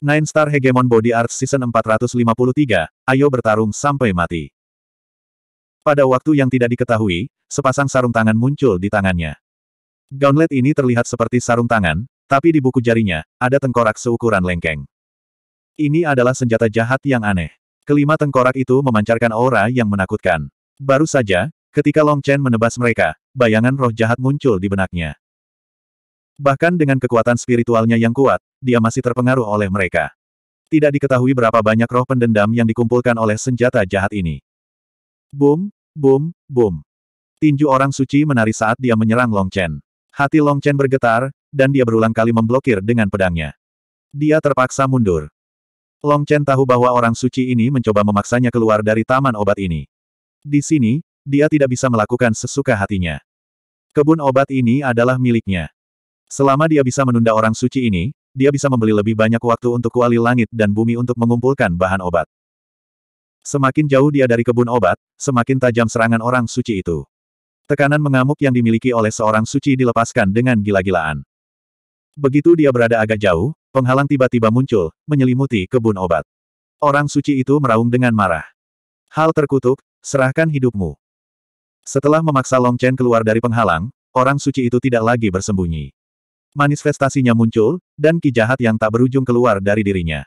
Nine Star Hegemon Body Arts Season 453, ayo bertarung sampai mati. Pada waktu yang tidak diketahui, sepasang sarung tangan muncul di tangannya. Gauntlet ini terlihat seperti sarung tangan, tapi di buku jarinya, ada tengkorak seukuran lengkeng. Ini adalah senjata jahat yang aneh. Kelima tengkorak itu memancarkan aura yang menakutkan. Baru saja, ketika Long Chen menebas mereka, bayangan roh jahat muncul di benaknya. Bahkan dengan kekuatan spiritualnya yang kuat, dia masih terpengaruh oleh mereka. Tidak diketahui berapa banyak roh pendendam yang dikumpulkan oleh senjata jahat ini. Boom, boom, boom. Tinju orang suci menari saat dia menyerang Long Chen. Hati Long Chen bergetar, dan dia berulang kali memblokir dengan pedangnya. Dia terpaksa mundur. Long Chen tahu bahwa orang suci ini mencoba memaksanya keluar dari taman obat ini. Di sini, dia tidak bisa melakukan sesuka hatinya. Kebun obat ini adalah miliknya. Selama dia bisa menunda orang suci ini, dia bisa membeli lebih banyak waktu untuk kuali langit dan bumi untuk mengumpulkan bahan obat. Semakin jauh dia dari kebun obat, semakin tajam serangan orang suci itu. Tekanan mengamuk yang dimiliki oleh seorang suci dilepaskan dengan gila-gilaan. Begitu dia berada agak jauh, penghalang tiba-tiba muncul, menyelimuti kebun obat. Orang suci itu meraung dengan marah. Hal terkutuk, serahkan hidupmu. Setelah memaksa Long Chen keluar dari penghalang, orang suci itu tidak lagi bersembunyi. Manifestasinya muncul, dan ki jahat yang tak berujung keluar dari dirinya.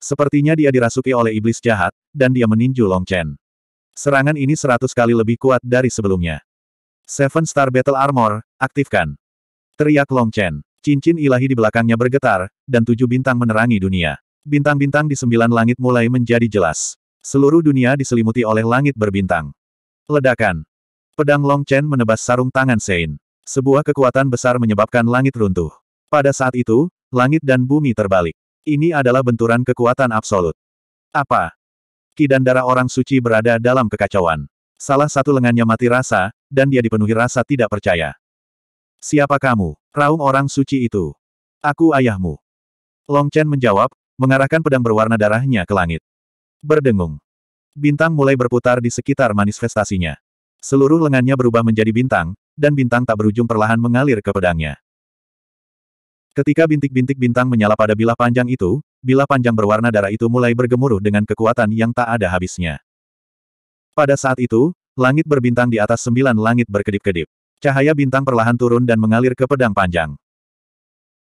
Sepertinya dia dirasuki oleh iblis jahat, dan dia meninju Long Chen. Serangan ini seratus kali lebih kuat dari sebelumnya. Seven Star Battle Armor, aktifkan. Teriak Long Chen. Cincin ilahi di belakangnya bergetar, dan tujuh bintang menerangi dunia. Bintang-bintang di sembilan langit mulai menjadi jelas. Seluruh dunia diselimuti oleh langit berbintang. Ledakan. Pedang Long Chen menebas sarung tangan Sein. Sebuah kekuatan besar menyebabkan langit runtuh. Pada saat itu, langit dan bumi terbalik. Ini adalah benturan kekuatan absolut. Apa? darah orang suci berada dalam kekacauan. Salah satu lengannya mati rasa, dan dia dipenuhi rasa tidak percaya. Siapa kamu? Raung orang suci itu. Aku ayahmu. Long Chen menjawab, mengarahkan pedang berwarna darahnya ke langit. Berdengung. Bintang mulai berputar di sekitar manifestasinya. Seluruh lengannya berubah menjadi bintang, dan bintang tak berujung perlahan mengalir ke pedangnya. Ketika bintik-bintik bintang menyala pada bilah panjang itu, bilah panjang berwarna darah itu mulai bergemuruh dengan kekuatan yang tak ada habisnya. Pada saat itu, langit berbintang di atas sembilan langit berkedip-kedip. Cahaya bintang perlahan turun dan mengalir ke pedang panjang.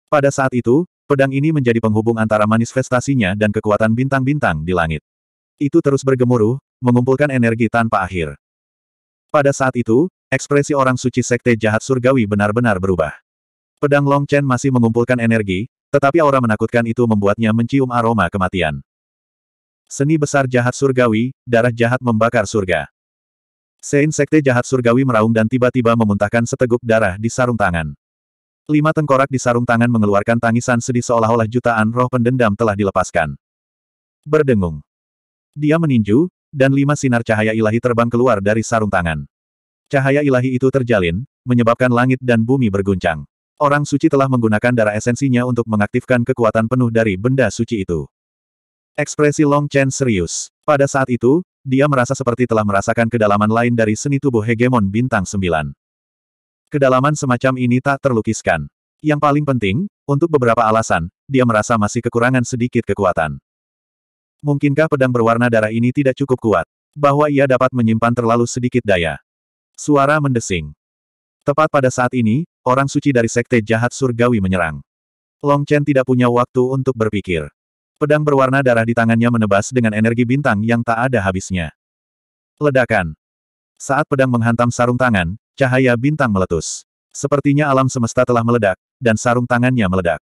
Pada saat itu, pedang ini menjadi penghubung antara manifestasinya dan kekuatan bintang-bintang di langit. Itu terus bergemuruh, mengumpulkan energi tanpa akhir. Pada saat itu, Ekspresi orang suci sekte jahat surgawi benar-benar berubah. Pedang Long Chen masih mengumpulkan energi, tetapi aura menakutkan itu membuatnya mencium aroma kematian. Seni besar jahat surgawi, darah jahat membakar surga. Sein sekte jahat surgawi meraung dan tiba-tiba memuntahkan seteguk darah di sarung tangan. Lima tengkorak di sarung tangan mengeluarkan tangisan sedih seolah-olah jutaan roh pendendam telah dilepaskan. Berdengung. Dia meninju, dan lima sinar cahaya ilahi terbang keluar dari sarung tangan. Cahaya ilahi itu terjalin, menyebabkan langit dan bumi berguncang. Orang suci telah menggunakan darah esensinya untuk mengaktifkan kekuatan penuh dari benda suci itu. Ekspresi Long Chen serius. Pada saat itu, dia merasa seperti telah merasakan kedalaman lain dari seni tubuh hegemon bintang sembilan. Kedalaman semacam ini tak terlukiskan. Yang paling penting, untuk beberapa alasan, dia merasa masih kekurangan sedikit kekuatan. Mungkinkah pedang berwarna darah ini tidak cukup kuat? Bahwa ia dapat menyimpan terlalu sedikit daya. Suara mendesing. Tepat pada saat ini, orang suci dari sekte jahat surgawi menyerang. Long Chen tidak punya waktu untuk berpikir. Pedang berwarna darah di tangannya menebas dengan energi bintang yang tak ada habisnya. Ledakan. Saat pedang menghantam sarung tangan, cahaya bintang meletus. Sepertinya alam semesta telah meledak, dan sarung tangannya meledak.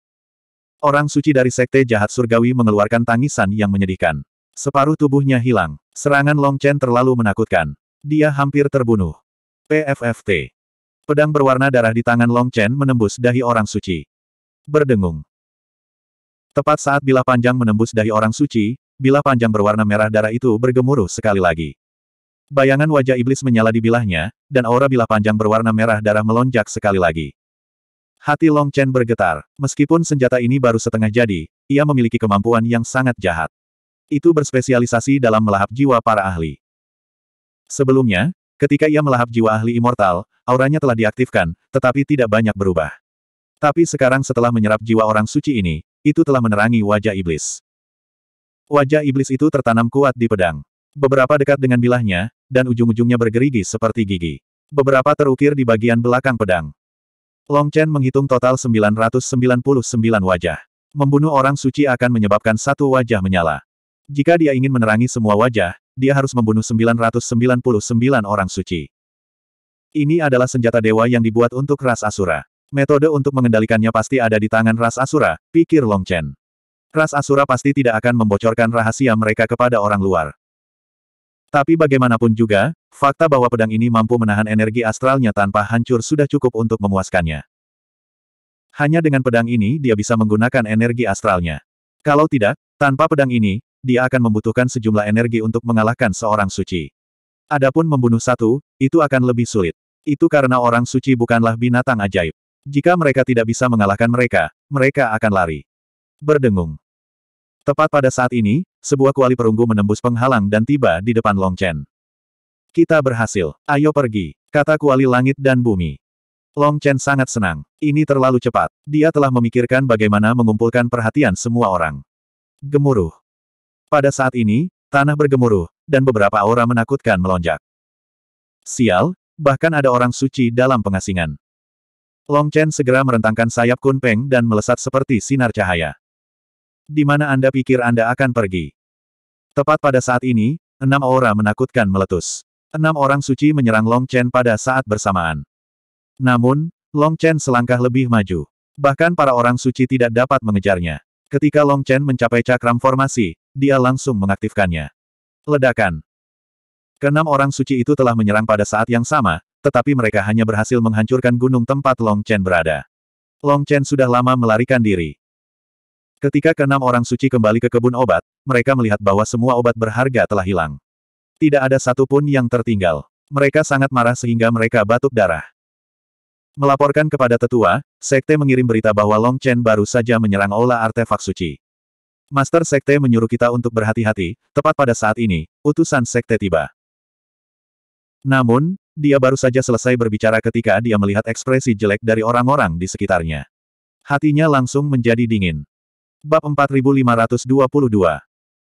Orang suci dari sekte jahat surgawi mengeluarkan tangisan yang menyedihkan. Separuh tubuhnya hilang. Serangan Long Chen terlalu menakutkan. Dia hampir terbunuh. PFFT. Pedang berwarna darah di tangan Long Chen menembus dahi orang suci. Berdengung. Tepat saat bilah panjang menembus dahi orang suci, bilah panjang berwarna merah darah itu bergemuruh sekali lagi. Bayangan wajah iblis menyala di bilahnya, dan aura bilah panjang berwarna merah darah melonjak sekali lagi. Hati Long Chen bergetar. Meskipun senjata ini baru setengah jadi, ia memiliki kemampuan yang sangat jahat. Itu berspesialisasi dalam melahap jiwa para ahli. Sebelumnya, Ketika ia melahap jiwa ahli immortal, auranya telah diaktifkan, tetapi tidak banyak berubah. Tapi sekarang setelah menyerap jiwa orang suci ini, itu telah menerangi wajah iblis. Wajah iblis itu tertanam kuat di pedang. Beberapa dekat dengan bilahnya, dan ujung-ujungnya bergerigi seperti gigi. Beberapa terukir di bagian belakang pedang. Long Chen menghitung total 999 wajah. Membunuh orang suci akan menyebabkan satu wajah menyala. Jika dia ingin menerangi semua wajah, dia harus membunuh 999 orang suci. Ini adalah senjata dewa yang dibuat untuk ras Asura. Metode untuk mengendalikannya pasti ada di tangan ras Asura, pikir Long Chen. Ras Asura pasti tidak akan membocorkan rahasia mereka kepada orang luar. Tapi bagaimanapun juga, fakta bahwa pedang ini mampu menahan energi astralnya tanpa hancur sudah cukup untuk memuaskannya. Hanya dengan pedang ini dia bisa menggunakan energi astralnya. Kalau tidak, tanpa pedang ini, dia akan membutuhkan sejumlah energi untuk mengalahkan seorang suci. Adapun membunuh satu, itu akan lebih sulit. Itu karena orang suci bukanlah binatang ajaib. Jika mereka tidak bisa mengalahkan mereka, mereka akan lari. Berdengung. Tepat pada saat ini, sebuah kuali perunggu menembus penghalang dan tiba di depan Long Chen. Kita berhasil, ayo pergi, kata kuali langit dan bumi. Long Chen sangat senang. Ini terlalu cepat. Dia telah memikirkan bagaimana mengumpulkan perhatian semua orang. Gemuruh. Pada saat ini, tanah bergemuruh, dan beberapa aura menakutkan melonjak. Sial, bahkan ada orang suci dalam pengasingan. Long Chen segera merentangkan sayap kunpeng dan melesat seperti sinar cahaya. Di mana Anda pikir Anda akan pergi? Tepat pada saat ini, enam aura menakutkan meletus. Enam orang suci menyerang Long Chen pada saat bersamaan. Namun, Long Chen selangkah lebih maju. Bahkan para orang suci tidak dapat mengejarnya. Ketika Long Chen mencapai cakram formasi, dia langsung mengaktifkannya. Ledakan. Kenam orang suci itu telah menyerang pada saat yang sama, tetapi mereka hanya berhasil menghancurkan gunung tempat Long Chen berada. Long Chen sudah lama melarikan diri. Ketika keenam orang suci kembali ke kebun obat, mereka melihat bahwa semua obat berharga telah hilang. Tidak ada satupun yang tertinggal. Mereka sangat marah sehingga mereka batuk darah. Melaporkan kepada tetua, sekte mengirim berita bahwa Long Chen baru saja menyerang Ola artefak suci. Master sekte menyuruh kita untuk berhati-hati, tepat pada saat ini, utusan sekte tiba. Namun, dia baru saja selesai berbicara ketika dia melihat ekspresi jelek dari orang-orang di sekitarnya. Hatinya langsung menjadi dingin. Bab 4522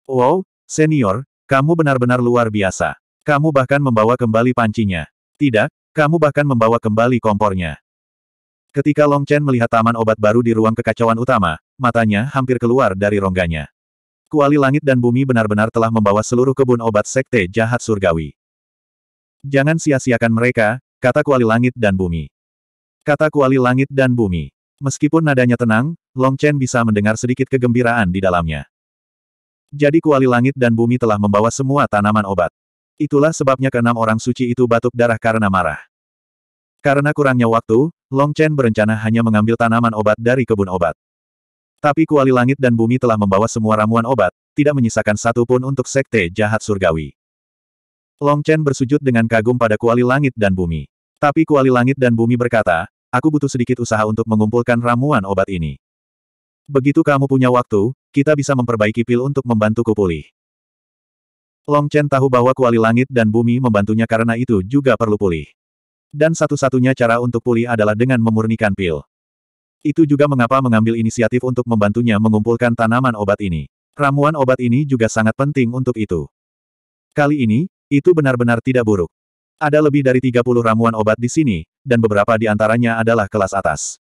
Wow, senior, kamu benar-benar luar biasa. Kamu bahkan membawa kembali pancinya. Tidak, kamu bahkan membawa kembali kompornya. Ketika Long Chen melihat taman obat baru di ruang kekacauan utama, matanya hampir keluar dari rongganya. Kuali langit dan bumi benar-benar telah membawa seluruh kebun obat sekte jahat surgawi. Jangan sia-siakan mereka, kata kuali langit dan bumi. Kata kuali langit dan bumi. Meskipun nadanya tenang, Long Chen bisa mendengar sedikit kegembiraan di dalamnya. Jadi kuali langit dan bumi telah membawa semua tanaman obat. Itulah sebabnya keenam orang suci itu batuk darah karena marah. Karena kurangnya waktu, Long Chen berencana hanya mengambil tanaman obat dari kebun obat. Tapi kuali langit dan bumi telah membawa semua ramuan obat, tidak menyisakan satu pun untuk sekte jahat surgawi. Long Chen bersujud dengan kagum pada kuali langit dan bumi. Tapi kuali langit dan bumi berkata, aku butuh sedikit usaha untuk mengumpulkan ramuan obat ini. Begitu kamu punya waktu, kita bisa memperbaiki pil untuk membantuku pulih. Long Chen tahu bahwa kuali langit dan bumi membantunya karena itu juga perlu pulih. Dan satu-satunya cara untuk pulih adalah dengan memurnikan pil. Itu juga mengapa mengambil inisiatif untuk membantunya mengumpulkan tanaman obat ini. Ramuan obat ini juga sangat penting untuk itu. Kali ini, itu benar-benar tidak buruk. Ada lebih dari 30 ramuan obat di sini, dan beberapa di antaranya adalah kelas atas.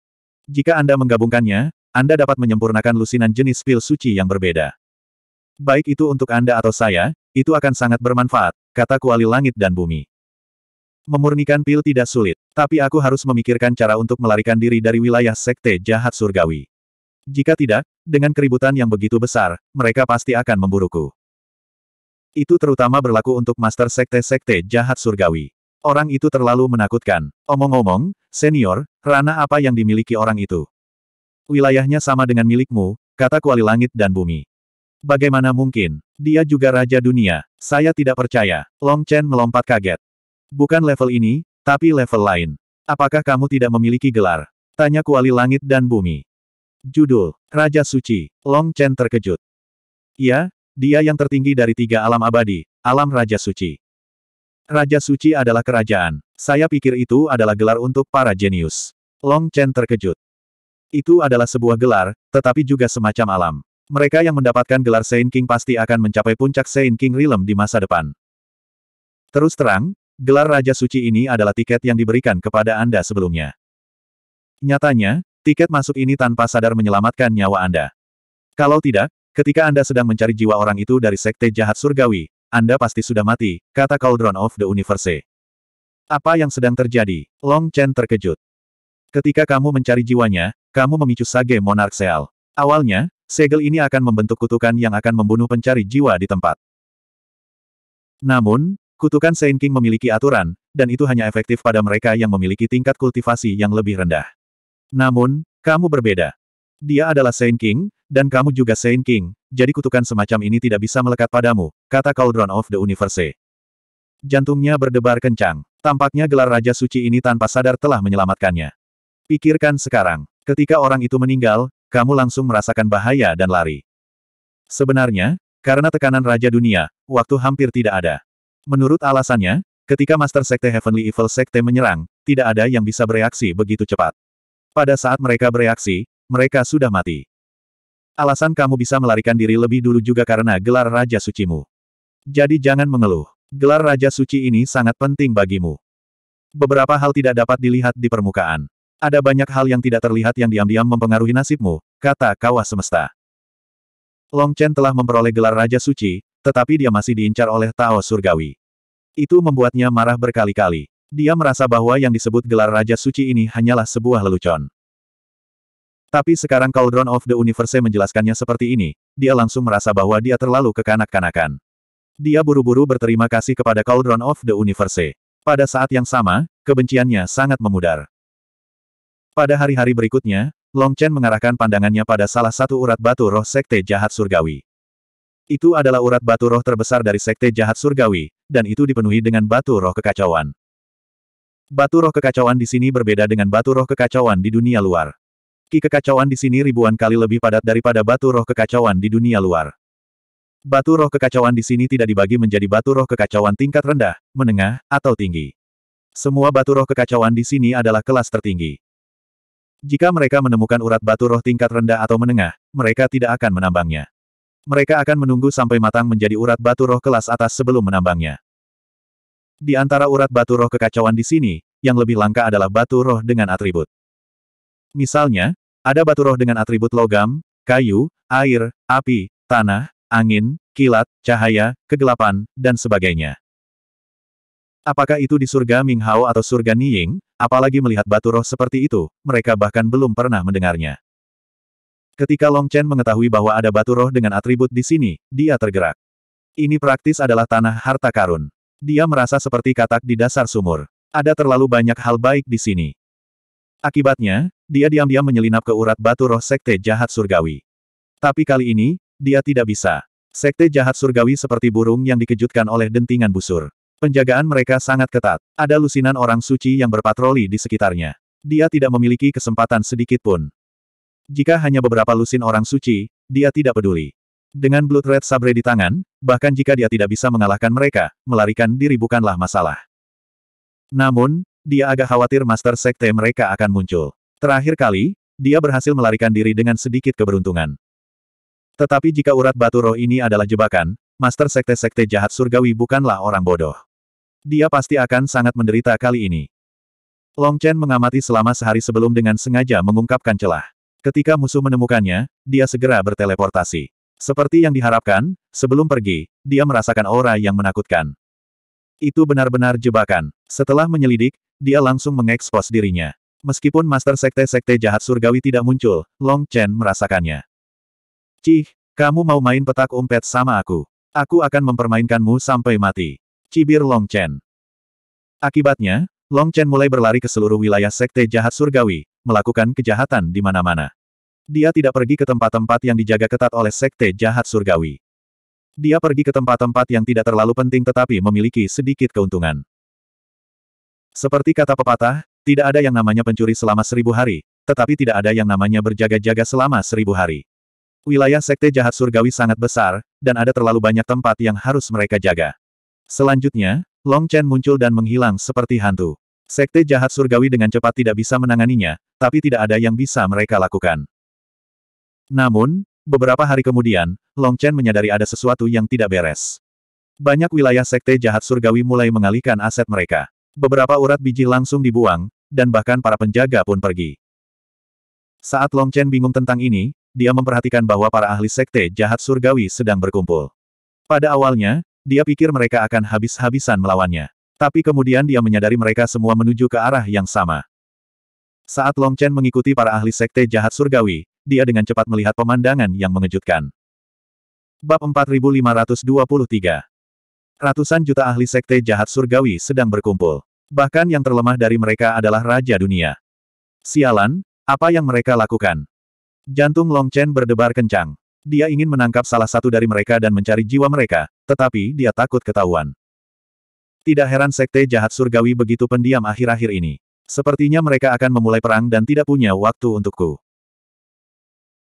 Jika Anda menggabungkannya, Anda dapat menyempurnakan lusinan jenis pil suci yang berbeda. Baik itu untuk Anda atau saya, itu akan sangat bermanfaat, kata kuali langit dan bumi. Memurnikan pil tidak sulit, tapi aku harus memikirkan cara untuk melarikan diri dari wilayah sekte jahat surgawi. Jika tidak, dengan keributan yang begitu besar, mereka pasti akan memburuku. Itu terutama berlaku untuk master sekte-sekte jahat surgawi. Orang itu terlalu menakutkan. Omong-omong, senior, rana apa yang dimiliki orang itu? Wilayahnya sama dengan milikmu, kata kuali langit dan bumi. Bagaimana mungkin? Dia juga raja dunia. Saya tidak percaya. Long Chen melompat kaget. Bukan level ini, tapi level lain. Apakah kamu tidak memiliki gelar? Tanya kuali langit dan bumi. Judul, Raja Suci. Long Chen terkejut. Iya, dia yang tertinggi dari tiga alam abadi, alam Raja Suci. Raja Suci adalah kerajaan. Saya pikir itu adalah gelar untuk para jenius. Long Chen terkejut. Itu adalah sebuah gelar, tetapi juga semacam alam. Mereka yang mendapatkan gelar Saint King pasti akan mencapai puncak Saint King Realm di masa depan. Terus terang, gelar Raja Suci ini adalah tiket yang diberikan kepada Anda sebelumnya. Nyatanya, tiket masuk ini tanpa sadar menyelamatkan nyawa Anda. Kalau tidak, ketika Anda sedang mencari jiwa orang itu dari sekte jahat surgawi, Anda pasti sudah mati, kata Cauldron of the Universe. Apa yang sedang terjadi? Long Chen terkejut. Ketika kamu mencari jiwanya, kamu memicu Sage Monarch Awalnya, segel ini akan membentuk kutukan yang akan membunuh pencari jiwa di tempat. Namun, kutukan Saint King memiliki aturan, dan itu hanya efektif pada mereka yang memiliki tingkat kultivasi yang lebih rendah. Namun, kamu berbeda. Dia adalah Saint King, dan kamu juga Saint King, jadi kutukan semacam ini tidak bisa melekat padamu, kata Cauldron of the Universe. Jantungnya berdebar kencang. Tampaknya gelar Raja Suci ini tanpa sadar telah menyelamatkannya. Pikirkan sekarang, ketika orang itu meninggal, kamu langsung merasakan bahaya dan lari. Sebenarnya, karena tekanan Raja Dunia, waktu hampir tidak ada. Menurut alasannya, ketika Master Sekte Heavenly Evil Sekte menyerang, tidak ada yang bisa bereaksi begitu cepat. Pada saat mereka bereaksi, mereka sudah mati. Alasan kamu bisa melarikan diri lebih dulu juga karena gelar Raja Sucimu. Jadi jangan mengeluh. Gelar Raja Suci ini sangat penting bagimu. Beberapa hal tidak dapat dilihat di permukaan. Ada banyak hal yang tidak terlihat yang diam-diam mempengaruhi nasibmu, kata kawah semesta. Long Chen telah memperoleh gelar Raja Suci, tetapi dia masih diincar oleh Tao Surgawi. Itu membuatnya marah berkali-kali. Dia merasa bahwa yang disebut gelar Raja Suci ini hanyalah sebuah lelucon. Tapi sekarang Cauldron of the Universe menjelaskannya seperti ini, dia langsung merasa bahwa dia terlalu kekanak-kanakan. Dia buru-buru berterima kasih kepada Cauldron of the Universe. Pada saat yang sama, kebenciannya sangat memudar. Pada hari-hari berikutnya, Long Chen mengarahkan pandangannya pada salah satu urat batu roh Sekte Jahat Surgawi. Itu adalah urat batu roh terbesar dari Sekte Jahat Surgawi, dan itu dipenuhi dengan batu roh kekacauan. Batu roh kekacauan di sini berbeda dengan batu roh kekacauan di dunia luar. Ki kekacauan di sini ribuan kali lebih padat daripada batu roh kekacauan di dunia luar. Batu roh kekacauan di sini tidak dibagi menjadi batu roh kekacauan tingkat rendah, menengah, atau tinggi. Semua batu roh kekacauan di sini adalah kelas tertinggi. Jika mereka menemukan urat batu roh tingkat rendah atau menengah, mereka tidak akan menambangnya. Mereka akan menunggu sampai matang menjadi urat batu roh kelas atas sebelum menambangnya. Di antara urat batu roh kekacauan di sini, yang lebih langka adalah batu roh dengan atribut. Misalnya, ada batu roh dengan atribut logam, kayu, air, api, tanah, angin, kilat, cahaya, kegelapan, dan sebagainya. Apakah itu di surga Minghao atau surga Niying, Apalagi melihat batu roh seperti itu, mereka bahkan belum pernah mendengarnya. Ketika Long Chen mengetahui bahwa ada batu roh dengan atribut di sini, dia tergerak. Ini praktis adalah tanah harta karun. Dia merasa seperti katak di dasar sumur. Ada terlalu banyak hal baik di sini. Akibatnya, dia diam-diam menyelinap ke urat batu roh sekte jahat surgawi. Tapi kali ini, dia tidak bisa. Sekte jahat surgawi seperti burung yang dikejutkan oleh dentingan busur. Penjagaan mereka sangat ketat. Ada lusinan orang suci yang berpatroli di sekitarnya. Dia tidak memiliki kesempatan sedikit pun. Jika hanya beberapa lusin orang suci, dia tidak peduli. Dengan Blood Red Sabre di tangan, bahkan jika dia tidak bisa mengalahkan mereka, melarikan diri bukanlah masalah. Namun, dia agak khawatir Master Sekte mereka akan muncul. Terakhir kali, dia berhasil melarikan diri dengan sedikit keberuntungan. Tetapi jika urat batu roh ini adalah jebakan, Master Sekte-Sekte jahat surgawi bukanlah orang bodoh. Dia pasti akan sangat menderita kali ini. Long Chen mengamati selama sehari sebelum dengan sengaja mengungkapkan celah. Ketika musuh menemukannya, dia segera berteleportasi. Seperti yang diharapkan, sebelum pergi, dia merasakan aura yang menakutkan. Itu benar-benar jebakan. Setelah menyelidik, dia langsung mengekspos dirinya. Meskipun Master Sekte-Sekte Jahat Surgawi tidak muncul, Long Chen merasakannya. Cih, kamu mau main petak umpet sama aku. Aku akan mempermainkanmu sampai mati cibir Long Chen. Akibatnya, Long Chen mulai berlari ke seluruh wilayah sekte jahat surgawi, melakukan kejahatan di mana-mana. Dia tidak pergi ke tempat-tempat yang dijaga ketat oleh sekte jahat surgawi. Dia pergi ke tempat-tempat yang tidak terlalu penting tetapi memiliki sedikit keuntungan. Seperti kata pepatah, tidak ada yang namanya pencuri selama seribu hari, tetapi tidak ada yang namanya berjaga-jaga selama seribu hari. Wilayah sekte jahat surgawi sangat besar, dan ada terlalu banyak tempat yang harus mereka jaga. Selanjutnya, Long Chen muncul dan menghilang seperti hantu. Sekte jahat surgawi dengan cepat tidak bisa menanganinya, tapi tidak ada yang bisa mereka lakukan. Namun, beberapa hari kemudian, Long Chen menyadari ada sesuatu yang tidak beres. Banyak wilayah sekte jahat surgawi mulai mengalihkan aset mereka. Beberapa urat biji langsung dibuang, dan bahkan para penjaga pun pergi. Saat Long Chen bingung tentang ini, dia memperhatikan bahwa para ahli sekte jahat surgawi sedang berkumpul. Pada awalnya, dia pikir mereka akan habis-habisan melawannya. Tapi kemudian dia menyadari mereka semua menuju ke arah yang sama. Saat Long Chen mengikuti para ahli sekte jahat surgawi, dia dengan cepat melihat pemandangan yang mengejutkan. Bab 4523 Ratusan juta ahli sekte jahat surgawi sedang berkumpul. Bahkan yang terlemah dari mereka adalah Raja Dunia. Sialan, apa yang mereka lakukan? Jantung Long Chen berdebar kencang. Dia ingin menangkap salah satu dari mereka dan mencari jiwa mereka, tetapi dia takut ketahuan. Tidak heran sekte jahat surgawi begitu pendiam akhir-akhir ini. Sepertinya mereka akan memulai perang dan tidak punya waktu untukku.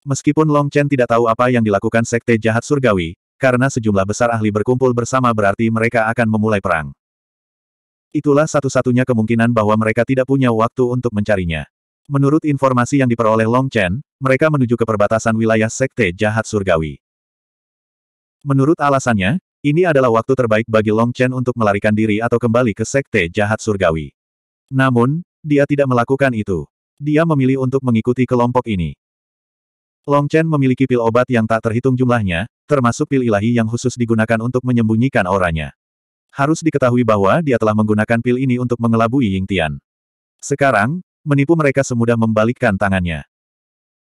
Meskipun Long Chen tidak tahu apa yang dilakukan sekte jahat surgawi, karena sejumlah besar ahli berkumpul bersama berarti mereka akan memulai perang. Itulah satu-satunya kemungkinan bahwa mereka tidak punya waktu untuk mencarinya. Menurut informasi yang diperoleh Long Chen, mereka menuju ke perbatasan wilayah sekte jahat surgawi. Menurut alasannya, ini adalah waktu terbaik bagi Long Chen untuk melarikan diri atau kembali ke sekte jahat surgawi. Namun, dia tidak melakukan itu. Dia memilih untuk mengikuti kelompok ini. Long Chen memiliki pil obat yang tak terhitung jumlahnya, termasuk pil ilahi yang khusus digunakan untuk menyembunyikan auranya. Harus diketahui bahwa dia telah menggunakan pil ini untuk mengelabui Ying Tian. Sekarang, menipu mereka semudah membalikkan tangannya.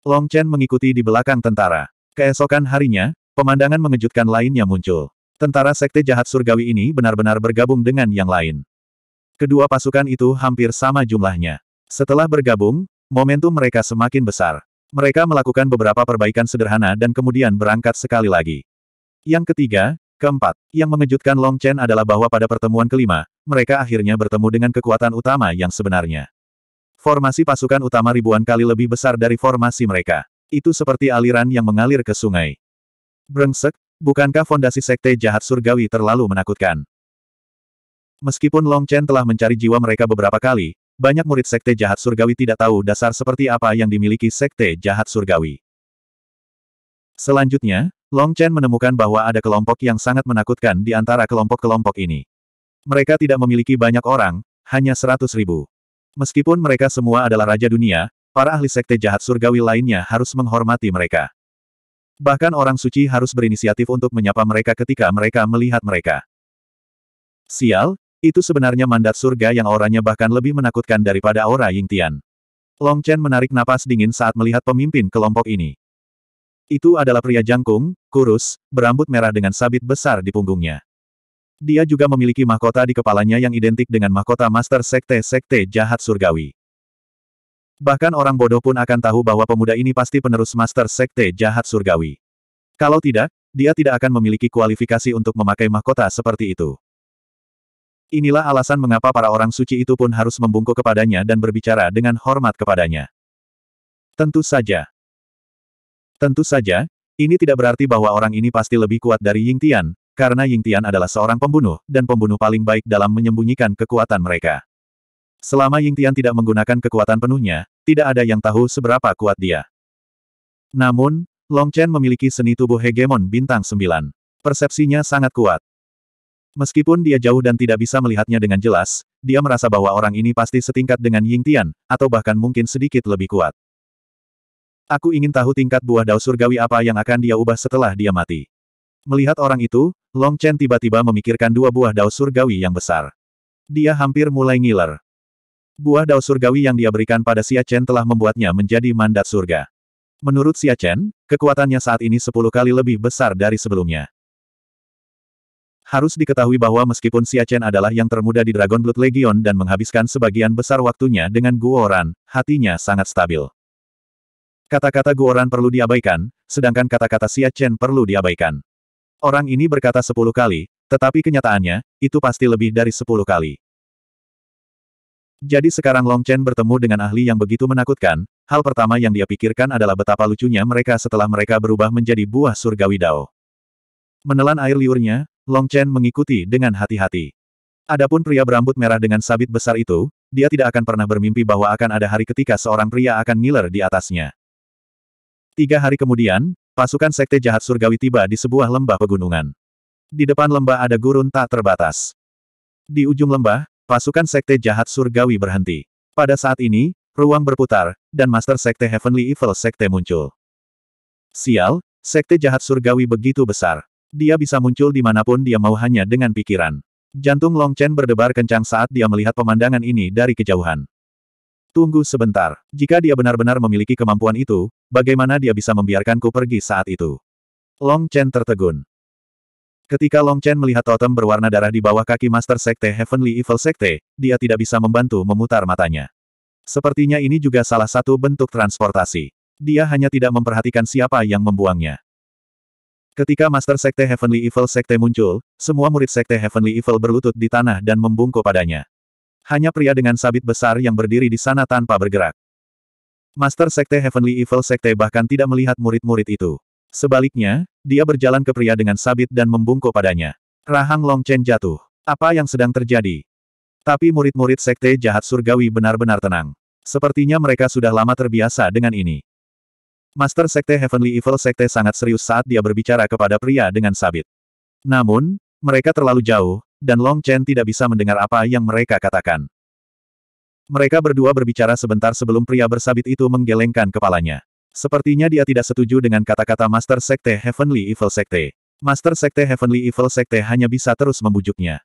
Long Chen mengikuti di belakang tentara. Keesokan harinya, pemandangan mengejutkan lainnya muncul. Tentara sekte jahat surgawi ini benar-benar bergabung dengan yang lain. Kedua pasukan itu hampir sama jumlahnya. Setelah bergabung, momentum mereka semakin besar. Mereka melakukan beberapa perbaikan sederhana dan kemudian berangkat sekali lagi. Yang ketiga, keempat, yang mengejutkan Long Chen adalah bahwa pada pertemuan kelima, mereka akhirnya bertemu dengan kekuatan utama yang sebenarnya. Formasi pasukan utama ribuan kali lebih besar dari formasi mereka. Itu seperti aliran yang mengalir ke sungai. Brengsek, Bukankah fondasi sekte jahat surgawi terlalu menakutkan? Meskipun Long Chen telah mencari jiwa mereka beberapa kali, banyak murid sekte jahat surgawi tidak tahu dasar seperti apa yang dimiliki sekte jahat surgawi. Selanjutnya, Long Chen menemukan bahwa ada kelompok yang sangat menakutkan di antara kelompok-kelompok ini. Mereka tidak memiliki banyak orang, hanya seratus ribu. Meskipun mereka semua adalah raja dunia, para ahli sekte jahat surgawi lainnya harus menghormati mereka. Bahkan orang suci harus berinisiatif untuk menyapa mereka ketika mereka melihat mereka. Sial, itu sebenarnya mandat surga yang auranya bahkan lebih menakutkan daripada aura Ying Tian. Long Chen menarik napas dingin saat melihat pemimpin kelompok ini. Itu adalah pria jangkung, kurus, berambut merah dengan sabit besar di punggungnya. Dia juga memiliki mahkota di kepalanya yang identik dengan mahkota Master Sekte Sekte Jahat Surgawi. Bahkan orang bodoh pun akan tahu bahwa pemuda ini pasti penerus Master Sekte Jahat Surgawi. Kalau tidak, dia tidak akan memiliki kualifikasi untuk memakai mahkota seperti itu. Inilah alasan mengapa para orang suci itu pun harus membungkuk kepadanya dan berbicara dengan hormat kepadanya. Tentu saja. Tentu saja, ini tidak berarti bahwa orang ini pasti lebih kuat dari Ying Tian, karena Ying Tian adalah seorang pembunuh, dan pembunuh paling baik dalam menyembunyikan kekuatan mereka. Selama Ying Tian tidak menggunakan kekuatan penuhnya, tidak ada yang tahu seberapa kuat dia. Namun, Long Chen memiliki seni tubuh hegemon bintang sembilan. Persepsinya sangat kuat. Meskipun dia jauh dan tidak bisa melihatnya dengan jelas, dia merasa bahwa orang ini pasti setingkat dengan Ying Tian, atau bahkan mungkin sedikit lebih kuat. Aku ingin tahu tingkat buah dao surgawi apa yang akan dia ubah setelah dia mati. Melihat orang itu, Long Chen tiba-tiba memikirkan dua buah dao surgawi yang besar. Dia hampir mulai ngiler. Buah dao surgawi yang dia berikan pada Xia Chen telah membuatnya menjadi mandat surga. Menurut Xia Chen, kekuatannya saat ini sepuluh kali lebih besar dari sebelumnya. Harus diketahui bahwa meskipun Xia Chen adalah yang termuda di Dragon Blood Legion dan menghabiskan sebagian besar waktunya dengan Guoran, hatinya sangat stabil. Kata-kata Guoran perlu diabaikan, sedangkan kata-kata Xia Chen perlu diabaikan. Orang ini berkata sepuluh kali, tetapi kenyataannya, itu pasti lebih dari sepuluh kali. Jadi sekarang Long Chen bertemu dengan ahli yang begitu menakutkan, hal pertama yang dia pikirkan adalah betapa lucunya mereka setelah mereka berubah menjadi buah surgawi Dao. Menelan air liurnya, Long Chen mengikuti dengan hati-hati. Adapun pria berambut merah dengan sabit besar itu, dia tidak akan pernah bermimpi bahwa akan ada hari ketika seorang pria akan ngiler di atasnya. Tiga hari kemudian, pasukan sekte jahat surgawi tiba di sebuah lembah pegunungan. Di depan lembah ada gurun tak terbatas. Di ujung lembah, Pasukan Sekte Jahat Surgawi berhenti. Pada saat ini, ruang berputar, dan Master Sekte Heavenly Evil Sekte muncul. Sial, Sekte Jahat Surgawi begitu besar. Dia bisa muncul dimanapun dia mau hanya dengan pikiran. Jantung Long Chen berdebar kencang saat dia melihat pemandangan ini dari kejauhan. Tunggu sebentar. Jika dia benar-benar memiliki kemampuan itu, bagaimana dia bisa membiarkanku pergi saat itu? Long Chen tertegun. Ketika Long Chen melihat totem berwarna darah di bawah kaki Master Sekte Heavenly Evil Sekte, dia tidak bisa membantu memutar matanya. Sepertinya ini juga salah satu bentuk transportasi. Dia hanya tidak memperhatikan siapa yang membuangnya. Ketika Master Sekte Heavenly Evil Sekte muncul, semua murid Sekte Heavenly Evil berlutut di tanah dan membungkuk padanya. Hanya pria dengan sabit besar yang berdiri di sana tanpa bergerak. Master Sekte Heavenly Evil Sekte bahkan tidak melihat murid-murid itu. Sebaliknya, dia berjalan ke pria dengan sabit dan membungkuk padanya. Rahang Long Chen jatuh. Apa yang sedang terjadi? Tapi murid-murid sekte jahat surgawi benar-benar tenang. Sepertinya mereka sudah lama terbiasa dengan ini. Master Sekte Heavenly Evil Sekte sangat serius saat dia berbicara kepada pria dengan sabit. Namun, mereka terlalu jauh, dan Long Chen tidak bisa mendengar apa yang mereka katakan. Mereka berdua berbicara sebentar sebelum pria bersabit itu menggelengkan kepalanya. Sepertinya dia tidak setuju dengan kata-kata Master Sekte Heavenly Evil Sekte. Master Sekte Heavenly Evil Sekte hanya bisa terus membujuknya.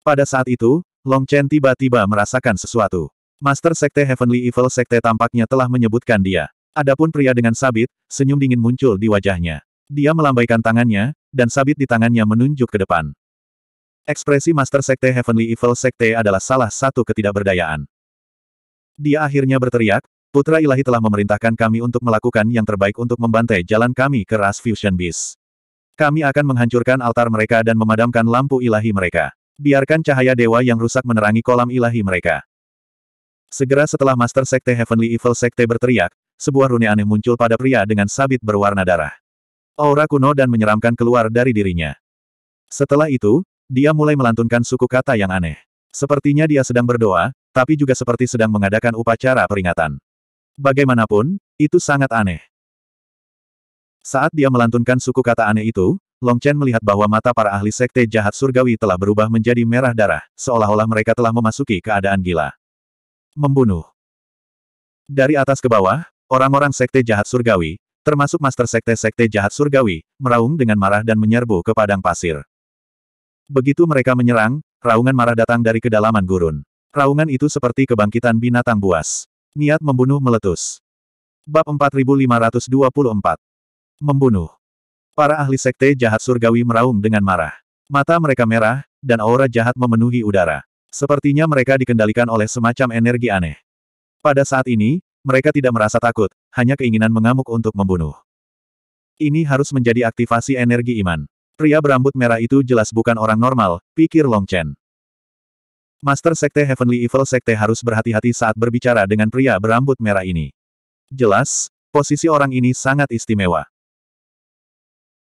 Pada saat itu, Long Chen tiba-tiba merasakan sesuatu. Master Sekte Heavenly Evil Sekte tampaknya telah menyebutkan dia. Adapun pria dengan sabit, senyum dingin muncul di wajahnya. Dia melambaikan tangannya, dan sabit di tangannya menunjuk ke depan. Ekspresi Master Sekte Heavenly Evil Sekte adalah salah satu ketidakberdayaan. Dia akhirnya berteriak, Putra Ilahi telah memerintahkan kami untuk melakukan yang terbaik untuk membantai jalan kami ke Ras Fusion Beast. Kami akan menghancurkan altar mereka dan memadamkan lampu ilahi mereka. Biarkan cahaya dewa yang rusak menerangi kolam ilahi mereka. Segera setelah Master Sekte Heavenly Evil Sekte berteriak, sebuah rune aneh muncul pada pria dengan sabit berwarna darah. Aura kuno dan menyeramkan keluar dari dirinya. Setelah itu, dia mulai melantunkan suku kata yang aneh. Sepertinya dia sedang berdoa, tapi juga seperti sedang mengadakan upacara peringatan. Bagaimanapun, itu sangat aneh. Saat dia melantunkan suku kata aneh itu, Long Chen melihat bahwa mata para ahli sekte jahat surgawi telah berubah menjadi merah darah, seolah-olah mereka telah memasuki keadaan gila. Membunuh. Dari atas ke bawah, orang-orang sekte jahat surgawi, termasuk master sekte-sekte jahat surgawi, meraung dengan marah dan menyerbu ke padang pasir. Begitu mereka menyerang, raungan marah datang dari kedalaman gurun. Raungan itu seperti kebangkitan binatang buas. Niat membunuh meletus. Bab 4524. Membunuh. Para ahli sekte jahat surgawi meraung dengan marah. Mata mereka merah, dan aura jahat memenuhi udara. Sepertinya mereka dikendalikan oleh semacam energi aneh. Pada saat ini, mereka tidak merasa takut, hanya keinginan mengamuk untuk membunuh. Ini harus menjadi aktivasi energi iman. Pria berambut merah itu jelas bukan orang normal, pikir Long Chen. Master Sekte Heavenly Evil Sekte harus berhati-hati saat berbicara dengan pria berambut merah ini. Jelas, posisi orang ini sangat istimewa.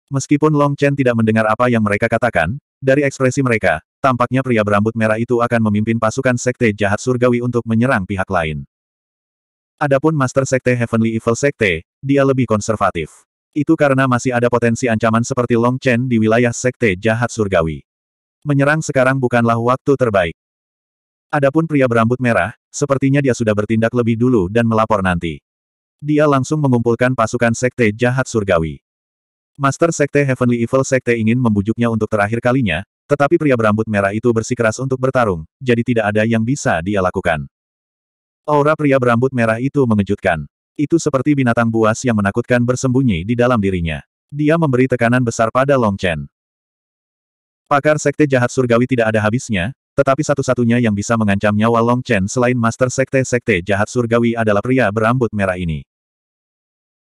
Meskipun Long Chen tidak mendengar apa yang mereka katakan, dari ekspresi mereka, tampaknya pria berambut merah itu akan memimpin pasukan Sekte Jahat Surgawi untuk menyerang pihak lain. Adapun Master Sekte Heavenly Evil Sekte, dia lebih konservatif. Itu karena masih ada potensi ancaman seperti Long Chen di wilayah Sekte Jahat Surgawi. Menyerang sekarang bukanlah waktu terbaik. Adapun pria berambut merah, sepertinya dia sudah bertindak lebih dulu dan melapor nanti. Dia langsung mengumpulkan pasukan sekte jahat surgawi. Master Sekte Heavenly Evil Sekte ingin membujuknya untuk terakhir kalinya, tetapi pria berambut merah itu bersikeras untuk bertarung, jadi tidak ada yang bisa dia lakukan. Aura pria berambut merah itu mengejutkan. Itu seperti binatang buas yang menakutkan bersembunyi di dalam dirinya. Dia memberi tekanan besar pada Long Chen. Pakar Sekte Jahat Surgawi tidak ada habisnya, tetapi satu-satunya yang bisa mengancam nyawa Long Chen selain Master Sekte-Sekte Jahat Surgawi adalah pria berambut merah ini.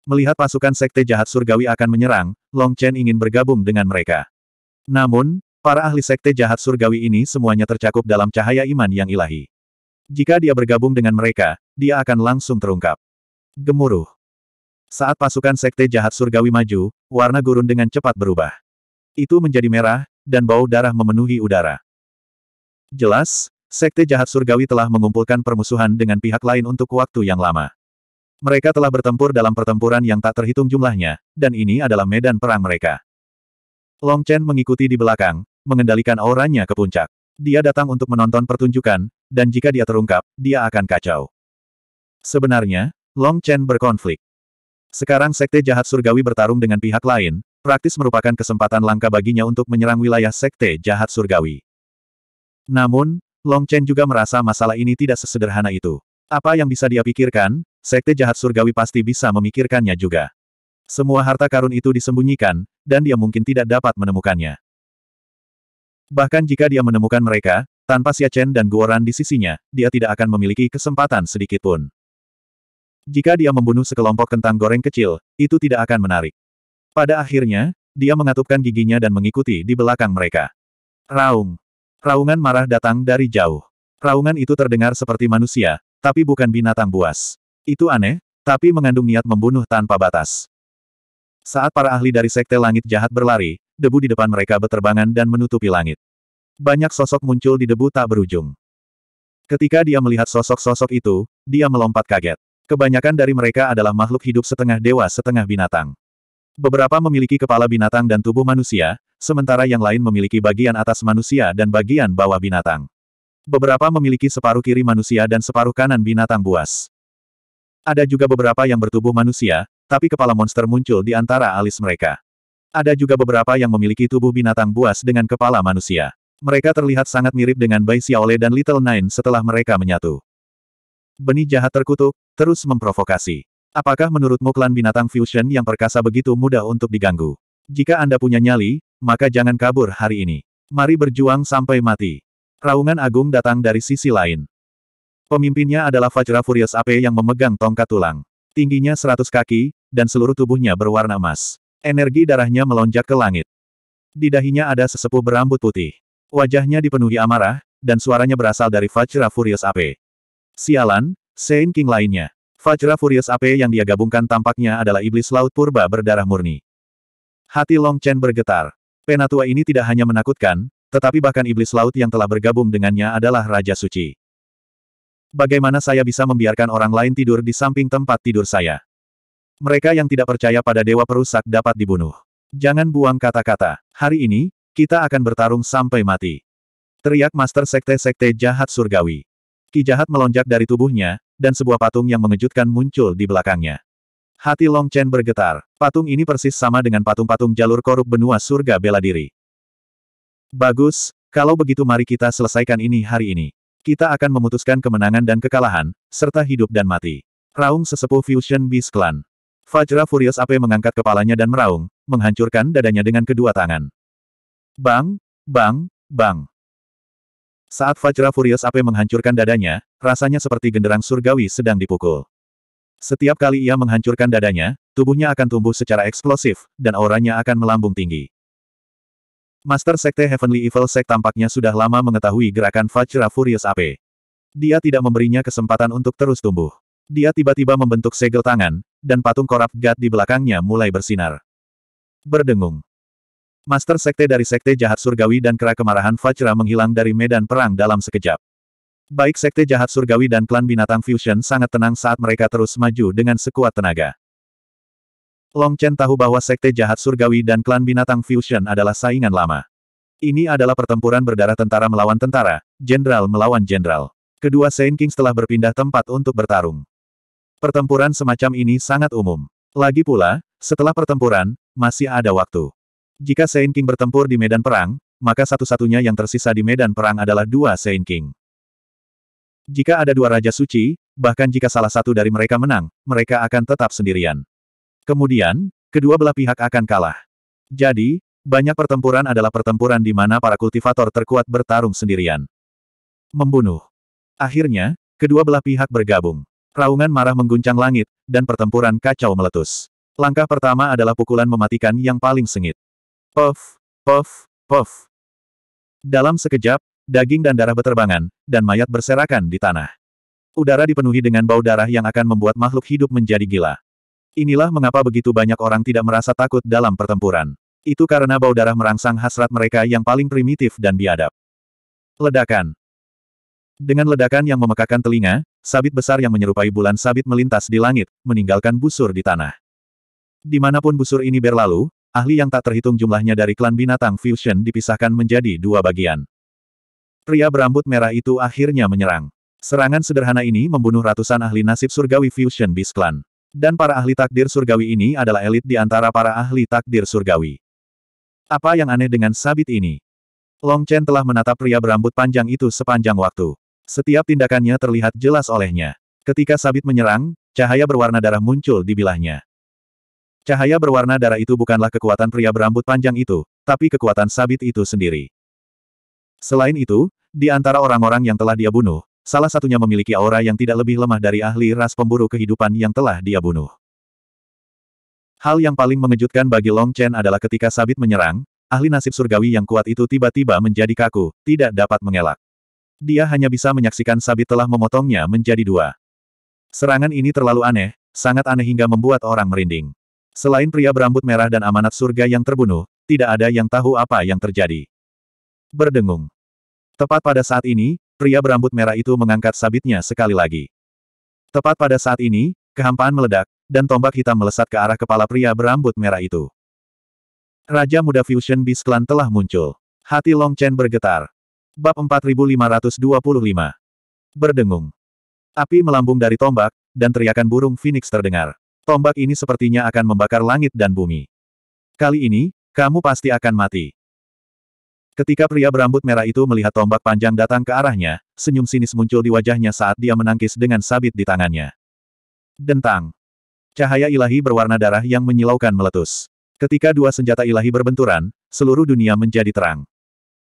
Melihat pasukan Sekte Jahat Surgawi akan menyerang, Long Chen ingin bergabung dengan mereka. Namun, para ahli Sekte Jahat Surgawi ini semuanya tercakup dalam cahaya iman yang ilahi. Jika dia bergabung dengan mereka, dia akan langsung terungkap. Gemuruh. Saat pasukan Sekte Jahat Surgawi maju, warna gurun dengan cepat berubah. Itu menjadi merah, dan bau darah memenuhi udara. Jelas, Sekte Jahat Surgawi telah mengumpulkan permusuhan dengan pihak lain untuk waktu yang lama. Mereka telah bertempur dalam pertempuran yang tak terhitung jumlahnya, dan ini adalah medan perang mereka. Long Chen mengikuti di belakang, mengendalikan auranya ke puncak. Dia datang untuk menonton pertunjukan, dan jika dia terungkap, dia akan kacau. Sebenarnya, Long Chen berkonflik. Sekarang Sekte Jahat Surgawi bertarung dengan pihak lain, praktis merupakan kesempatan langka baginya untuk menyerang wilayah Sekte Jahat Surgawi. Namun, Long Chen juga merasa masalah ini tidak sesederhana itu. Apa yang bisa dia pikirkan, sekte jahat surgawi pasti bisa memikirkannya juga. Semua harta karun itu disembunyikan, dan dia mungkin tidak dapat menemukannya. Bahkan jika dia menemukan mereka, tanpa Xia Chen dan Guoran di sisinya, dia tidak akan memiliki kesempatan sedikit pun. Jika dia membunuh sekelompok kentang goreng kecil, itu tidak akan menarik. Pada akhirnya, dia mengatupkan giginya dan mengikuti di belakang mereka. Raung. Raungan marah datang dari jauh. Raungan itu terdengar seperti manusia, tapi bukan binatang buas. Itu aneh, tapi mengandung niat membunuh tanpa batas. Saat para ahli dari Sekte Langit Jahat berlari, debu di depan mereka berterbangan dan menutupi langit. Banyak sosok muncul di debu tak berujung. Ketika dia melihat sosok-sosok itu, dia melompat kaget. Kebanyakan dari mereka adalah makhluk hidup setengah dewa setengah binatang. Beberapa memiliki kepala binatang dan tubuh manusia, sementara yang lain memiliki bagian atas manusia dan bagian bawah binatang. Beberapa memiliki separuh kiri manusia dan separuh kanan binatang buas. Ada juga beberapa yang bertubuh manusia, tapi kepala monster muncul di antara alis mereka. Ada juga beberapa yang memiliki tubuh binatang buas dengan kepala manusia. Mereka terlihat sangat mirip dengan Bai Xiaole dan Little Nine setelah mereka menyatu. Benih jahat terkutuk, terus memprovokasi. Apakah menurutmu klan binatang fusion yang perkasa begitu mudah untuk diganggu? Jika Anda punya nyali, maka jangan kabur hari ini. Mari berjuang sampai mati. Raungan agung datang dari sisi lain. Pemimpinnya adalah Fajra Furious AP yang memegang tongkat tulang. Tingginya 100 kaki, dan seluruh tubuhnya berwarna emas. Energi darahnya melonjak ke langit. Di dahinya ada sesepuh berambut putih. Wajahnya dipenuhi amarah, dan suaranya berasal dari Fajra Furious AP. Sialan, Sein King lainnya. Fajra Furious AP yang dia gabungkan tampaknya adalah iblis laut purba berdarah murni. Hati Long Chen bergetar. Penatua ini tidak hanya menakutkan, tetapi bahkan iblis laut yang telah bergabung dengannya adalah Raja Suci. Bagaimana saya bisa membiarkan orang lain tidur di samping tempat tidur saya? Mereka yang tidak percaya pada Dewa Perusak dapat dibunuh. Jangan buang kata-kata. Hari ini, kita akan bertarung sampai mati. Teriak Master Sekte-Sekte Jahat Surgawi. Ki jahat melonjak dari tubuhnya, dan sebuah patung yang mengejutkan muncul di belakangnya. Hati Long Chen bergetar. Patung ini persis sama dengan patung-patung jalur korup benua surga bela diri. Bagus, kalau begitu mari kita selesaikan ini hari ini. Kita akan memutuskan kemenangan dan kekalahan, serta hidup dan mati. Raung sesepuh Fusion Beast Clan. Fajra Furious Ape mengangkat kepalanya dan meraung, menghancurkan dadanya dengan kedua tangan. Bang, bang, bang. Saat Fajra Furious Ape menghancurkan dadanya, rasanya seperti genderang surgawi sedang dipukul. Setiap kali ia menghancurkan dadanya, tubuhnya akan tumbuh secara eksplosif, dan auranya akan melambung tinggi. Master Sekte Heavenly Evil Sect tampaknya sudah lama mengetahui gerakan Vajra Furious AP. Dia tidak memberinya kesempatan untuk terus tumbuh. Dia tiba-tiba membentuk segel tangan, dan patung korap gat di belakangnya mulai bersinar. Berdengung. Master Sekte dari Sekte Jahat Surgawi dan kera kemarahan Vajra menghilang dari medan perang dalam sekejap. Baik sekte jahat surgawi dan klan binatang fusion sangat tenang saat mereka terus maju dengan sekuat tenaga. Long Chen tahu bahwa sekte jahat surgawi dan klan binatang fusion adalah saingan lama. Ini adalah pertempuran berdarah tentara melawan tentara, jenderal melawan jenderal. Kedua Saint Kings telah berpindah tempat untuk bertarung. Pertempuran semacam ini sangat umum. Lagi pula, setelah pertempuran, masih ada waktu. Jika Saint King bertempur di medan perang, maka satu-satunya yang tersisa di medan perang adalah dua Saint King. Jika ada dua Raja Suci, bahkan jika salah satu dari mereka menang, mereka akan tetap sendirian. Kemudian, kedua belah pihak akan kalah. Jadi, banyak pertempuran adalah pertempuran di mana para kultivator terkuat bertarung sendirian. Membunuh. Akhirnya, kedua belah pihak bergabung. Raungan marah mengguncang langit, dan pertempuran kacau meletus. Langkah pertama adalah pukulan mematikan yang paling sengit. Puff, puff, puff. Dalam sekejap, daging dan darah beterbangan, dan mayat berserakan di tanah. Udara dipenuhi dengan bau darah yang akan membuat makhluk hidup menjadi gila. Inilah mengapa begitu banyak orang tidak merasa takut dalam pertempuran. Itu karena bau darah merangsang hasrat mereka yang paling primitif dan biadab. Ledakan Dengan ledakan yang memekakan telinga, sabit besar yang menyerupai bulan sabit melintas di langit, meninggalkan busur di tanah. Dimanapun busur ini berlalu, ahli yang tak terhitung jumlahnya dari klan binatang Fusion dipisahkan menjadi dua bagian. Pria berambut merah itu akhirnya menyerang. Serangan sederhana ini membunuh ratusan ahli nasib surgawi Fusion Beast Clan. Dan para ahli takdir surgawi ini adalah elit di antara para ahli takdir surgawi. Apa yang aneh dengan sabit ini? Long Chen telah menatap pria berambut panjang itu sepanjang waktu. Setiap tindakannya terlihat jelas olehnya. Ketika sabit menyerang, cahaya berwarna darah muncul di bilahnya. Cahaya berwarna darah itu bukanlah kekuatan pria berambut panjang itu, tapi kekuatan sabit itu sendiri. Selain itu, di antara orang-orang yang telah dia bunuh, salah satunya memiliki aura yang tidak lebih lemah dari ahli ras pemburu kehidupan yang telah dia bunuh. Hal yang paling mengejutkan bagi Long Chen adalah ketika Sabit menyerang, ahli nasib surgawi yang kuat itu tiba-tiba menjadi kaku, tidak dapat mengelak. Dia hanya bisa menyaksikan Sabit telah memotongnya menjadi dua. Serangan ini terlalu aneh, sangat aneh hingga membuat orang merinding. Selain pria berambut merah dan amanat surga yang terbunuh, tidak ada yang tahu apa yang terjadi. Berdengung. Tepat pada saat ini, pria berambut merah itu mengangkat sabitnya sekali lagi. Tepat pada saat ini, kehampaan meledak, dan tombak hitam melesat ke arah kepala pria berambut merah itu. Raja muda Fusion Beast Clan telah muncul. Hati Long Chen bergetar. Bab 4525. Berdengung. Api melambung dari tombak, dan teriakan burung Phoenix terdengar. Tombak ini sepertinya akan membakar langit dan bumi. Kali ini, kamu pasti akan mati. Ketika pria berambut merah itu melihat tombak panjang datang ke arahnya, senyum sinis muncul di wajahnya saat dia menangkis dengan sabit di tangannya. Dentang. Cahaya ilahi berwarna darah yang menyilaukan meletus. Ketika dua senjata ilahi berbenturan, seluruh dunia menjadi terang.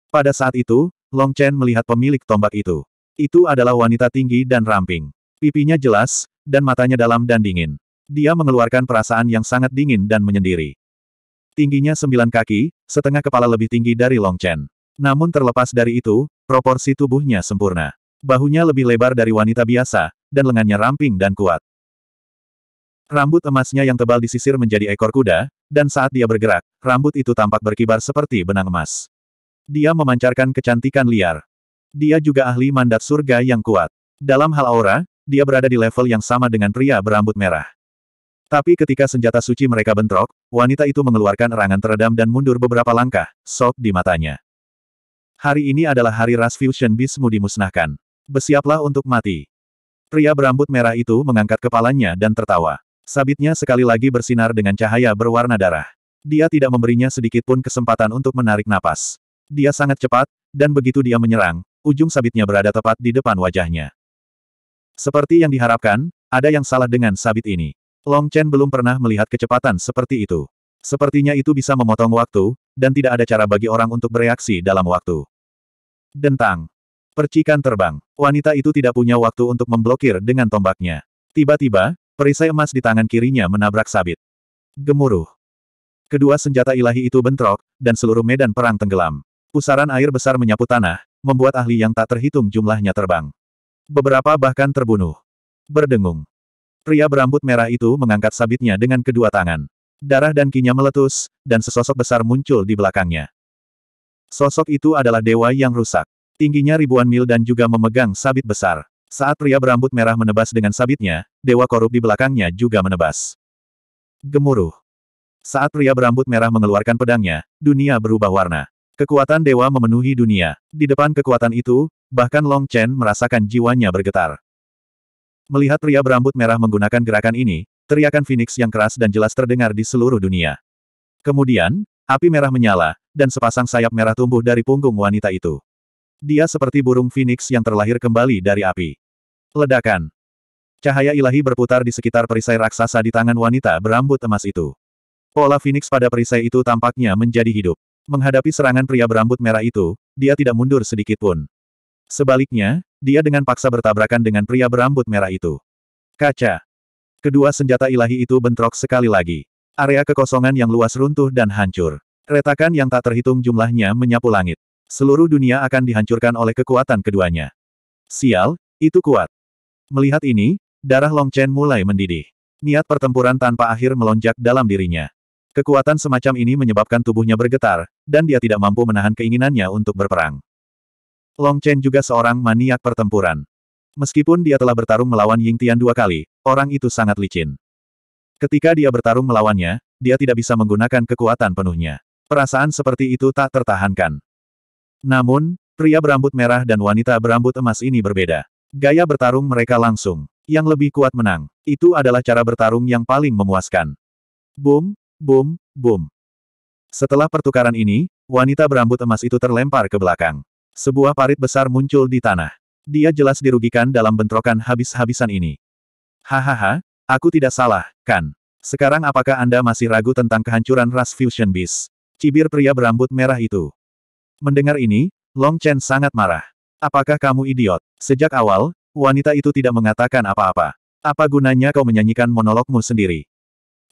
Pada saat itu, Long Chen melihat pemilik tombak itu. Itu adalah wanita tinggi dan ramping. Pipinya jelas, dan matanya dalam dan dingin. Dia mengeluarkan perasaan yang sangat dingin dan menyendiri. Tingginya sembilan kaki, setengah kepala lebih tinggi dari Long Chen. Namun terlepas dari itu, proporsi tubuhnya sempurna. Bahunya lebih lebar dari wanita biasa, dan lengannya ramping dan kuat. Rambut emasnya yang tebal disisir menjadi ekor kuda, dan saat dia bergerak, rambut itu tampak berkibar seperti benang emas. Dia memancarkan kecantikan liar. Dia juga ahli mandat surga yang kuat. Dalam hal aura, dia berada di level yang sama dengan pria berambut merah. Tapi ketika senjata suci mereka bentrok, wanita itu mengeluarkan erangan teredam dan mundur beberapa langkah, sok di matanya. Hari ini adalah hari ras fusion bismu dimusnahkan. Bersiaplah untuk mati. Pria berambut merah itu mengangkat kepalanya dan tertawa. Sabitnya sekali lagi bersinar dengan cahaya berwarna darah. Dia tidak memberinya sedikit pun kesempatan untuk menarik napas. Dia sangat cepat, dan begitu dia menyerang, ujung sabitnya berada tepat di depan wajahnya. Seperti yang diharapkan, ada yang salah dengan sabit ini. Long Chen belum pernah melihat kecepatan seperti itu. Sepertinya itu bisa memotong waktu, dan tidak ada cara bagi orang untuk bereaksi dalam waktu. Dentang. Percikan terbang. Wanita itu tidak punya waktu untuk memblokir dengan tombaknya. Tiba-tiba, perisai emas di tangan kirinya menabrak sabit. Gemuruh. Kedua senjata ilahi itu bentrok, dan seluruh medan perang tenggelam. Pusaran air besar menyapu tanah, membuat ahli yang tak terhitung jumlahnya terbang. Beberapa bahkan terbunuh. Berdengung. Pria berambut merah itu mengangkat sabitnya dengan kedua tangan. Darah dan kinya meletus, dan sesosok besar muncul di belakangnya. Sosok itu adalah dewa yang rusak. Tingginya ribuan mil dan juga memegang sabit besar. Saat pria berambut merah menebas dengan sabitnya, dewa korup di belakangnya juga menebas. Gemuruh. Saat pria berambut merah mengeluarkan pedangnya, dunia berubah warna. Kekuatan dewa memenuhi dunia. Di depan kekuatan itu, bahkan Long Chen merasakan jiwanya bergetar. Melihat pria berambut merah menggunakan gerakan ini, teriakan Phoenix yang keras dan jelas terdengar di seluruh dunia. Kemudian, api merah menyala, dan sepasang sayap merah tumbuh dari punggung wanita itu. Dia seperti burung Phoenix yang terlahir kembali dari api. Ledakan. Cahaya ilahi berputar di sekitar perisai raksasa di tangan wanita berambut emas itu. Pola Phoenix pada perisai itu tampaknya menjadi hidup. Menghadapi serangan pria berambut merah itu, dia tidak mundur sedikit pun. Sebaliknya, dia dengan paksa bertabrakan dengan pria berambut merah itu. Kaca. Kedua senjata ilahi itu bentrok sekali lagi. Area kekosongan yang luas runtuh dan hancur. Retakan yang tak terhitung jumlahnya menyapu langit. Seluruh dunia akan dihancurkan oleh kekuatan keduanya. Sial, itu kuat. Melihat ini, darah Long Chen mulai mendidih. Niat pertempuran tanpa akhir melonjak dalam dirinya. Kekuatan semacam ini menyebabkan tubuhnya bergetar, dan dia tidak mampu menahan keinginannya untuk berperang. Long Chen juga seorang maniak pertempuran. Meskipun dia telah bertarung melawan Ying Tian dua kali, orang itu sangat licin. Ketika dia bertarung melawannya, dia tidak bisa menggunakan kekuatan penuhnya. Perasaan seperti itu tak tertahankan. Namun, pria berambut merah dan wanita berambut emas ini berbeda. Gaya bertarung mereka langsung. Yang lebih kuat menang. Itu adalah cara bertarung yang paling memuaskan. Boom, boom, boom. Setelah pertukaran ini, wanita berambut emas itu terlempar ke belakang. Sebuah parit besar muncul di tanah. Dia jelas dirugikan dalam bentrokan habis-habisan ini. Hahaha, aku tidak salah, kan? Sekarang apakah Anda masih ragu tentang kehancuran ras Fusion Beast? Cibir pria berambut merah itu. Mendengar ini, Long Chen sangat marah. Apakah kamu idiot? Sejak awal, wanita itu tidak mengatakan apa-apa. Apa gunanya kau menyanyikan monologmu sendiri?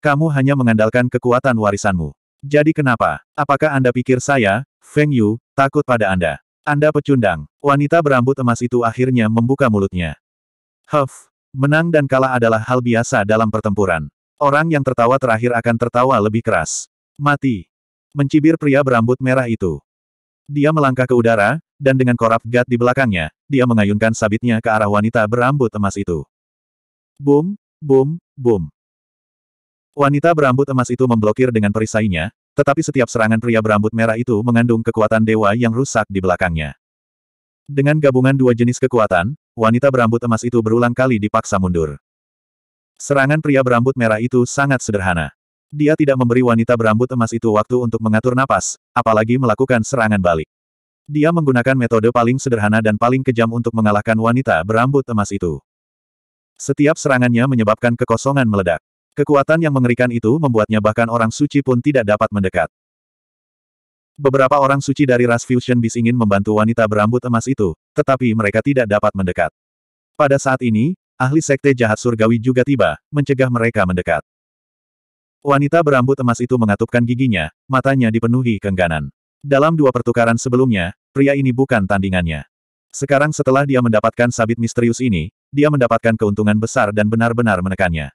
Kamu hanya mengandalkan kekuatan warisanmu. Jadi kenapa? Apakah Anda pikir saya, Feng Yu, takut pada Anda? Anda pecundang, wanita berambut emas itu akhirnya membuka mulutnya. Huff, menang dan kalah adalah hal biasa dalam pertempuran. Orang yang tertawa terakhir akan tertawa lebih keras. Mati. Mencibir pria berambut merah itu. Dia melangkah ke udara, dan dengan korap gat di belakangnya, dia mengayunkan sabitnya ke arah wanita berambut emas itu. Boom, boom, boom. Wanita berambut emas itu memblokir dengan perisainya, tetapi setiap serangan pria berambut merah itu mengandung kekuatan dewa yang rusak di belakangnya. Dengan gabungan dua jenis kekuatan, wanita berambut emas itu berulang kali dipaksa mundur. Serangan pria berambut merah itu sangat sederhana. Dia tidak memberi wanita berambut emas itu waktu untuk mengatur napas, apalagi melakukan serangan balik. Dia menggunakan metode paling sederhana dan paling kejam untuk mengalahkan wanita berambut emas itu. Setiap serangannya menyebabkan kekosongan meledak. Kekuatan yang mengerikan itu membuatnya bahkan orang suci pun tidak dapat mendekat. Beberapa orang suci dari ras Fusion Beast ingin membantu wanita berambut emas itu, tetapi mereka tidak dapat mendekat. Pada saat ini, ahli sekte jahat surgawi juga tiba, mencegah mereka mendekat. Wanita berambut emas itu mengatupkan giginya, matanya dipenuhi kengganan. Dalam dua pertukaran sebelumnya, pria ini bukan tandingannya. Sekarang setelah dia mendapatkan sabit misterius ini, dia mendapatkan keuntungan besar dan benar-benar menekannya.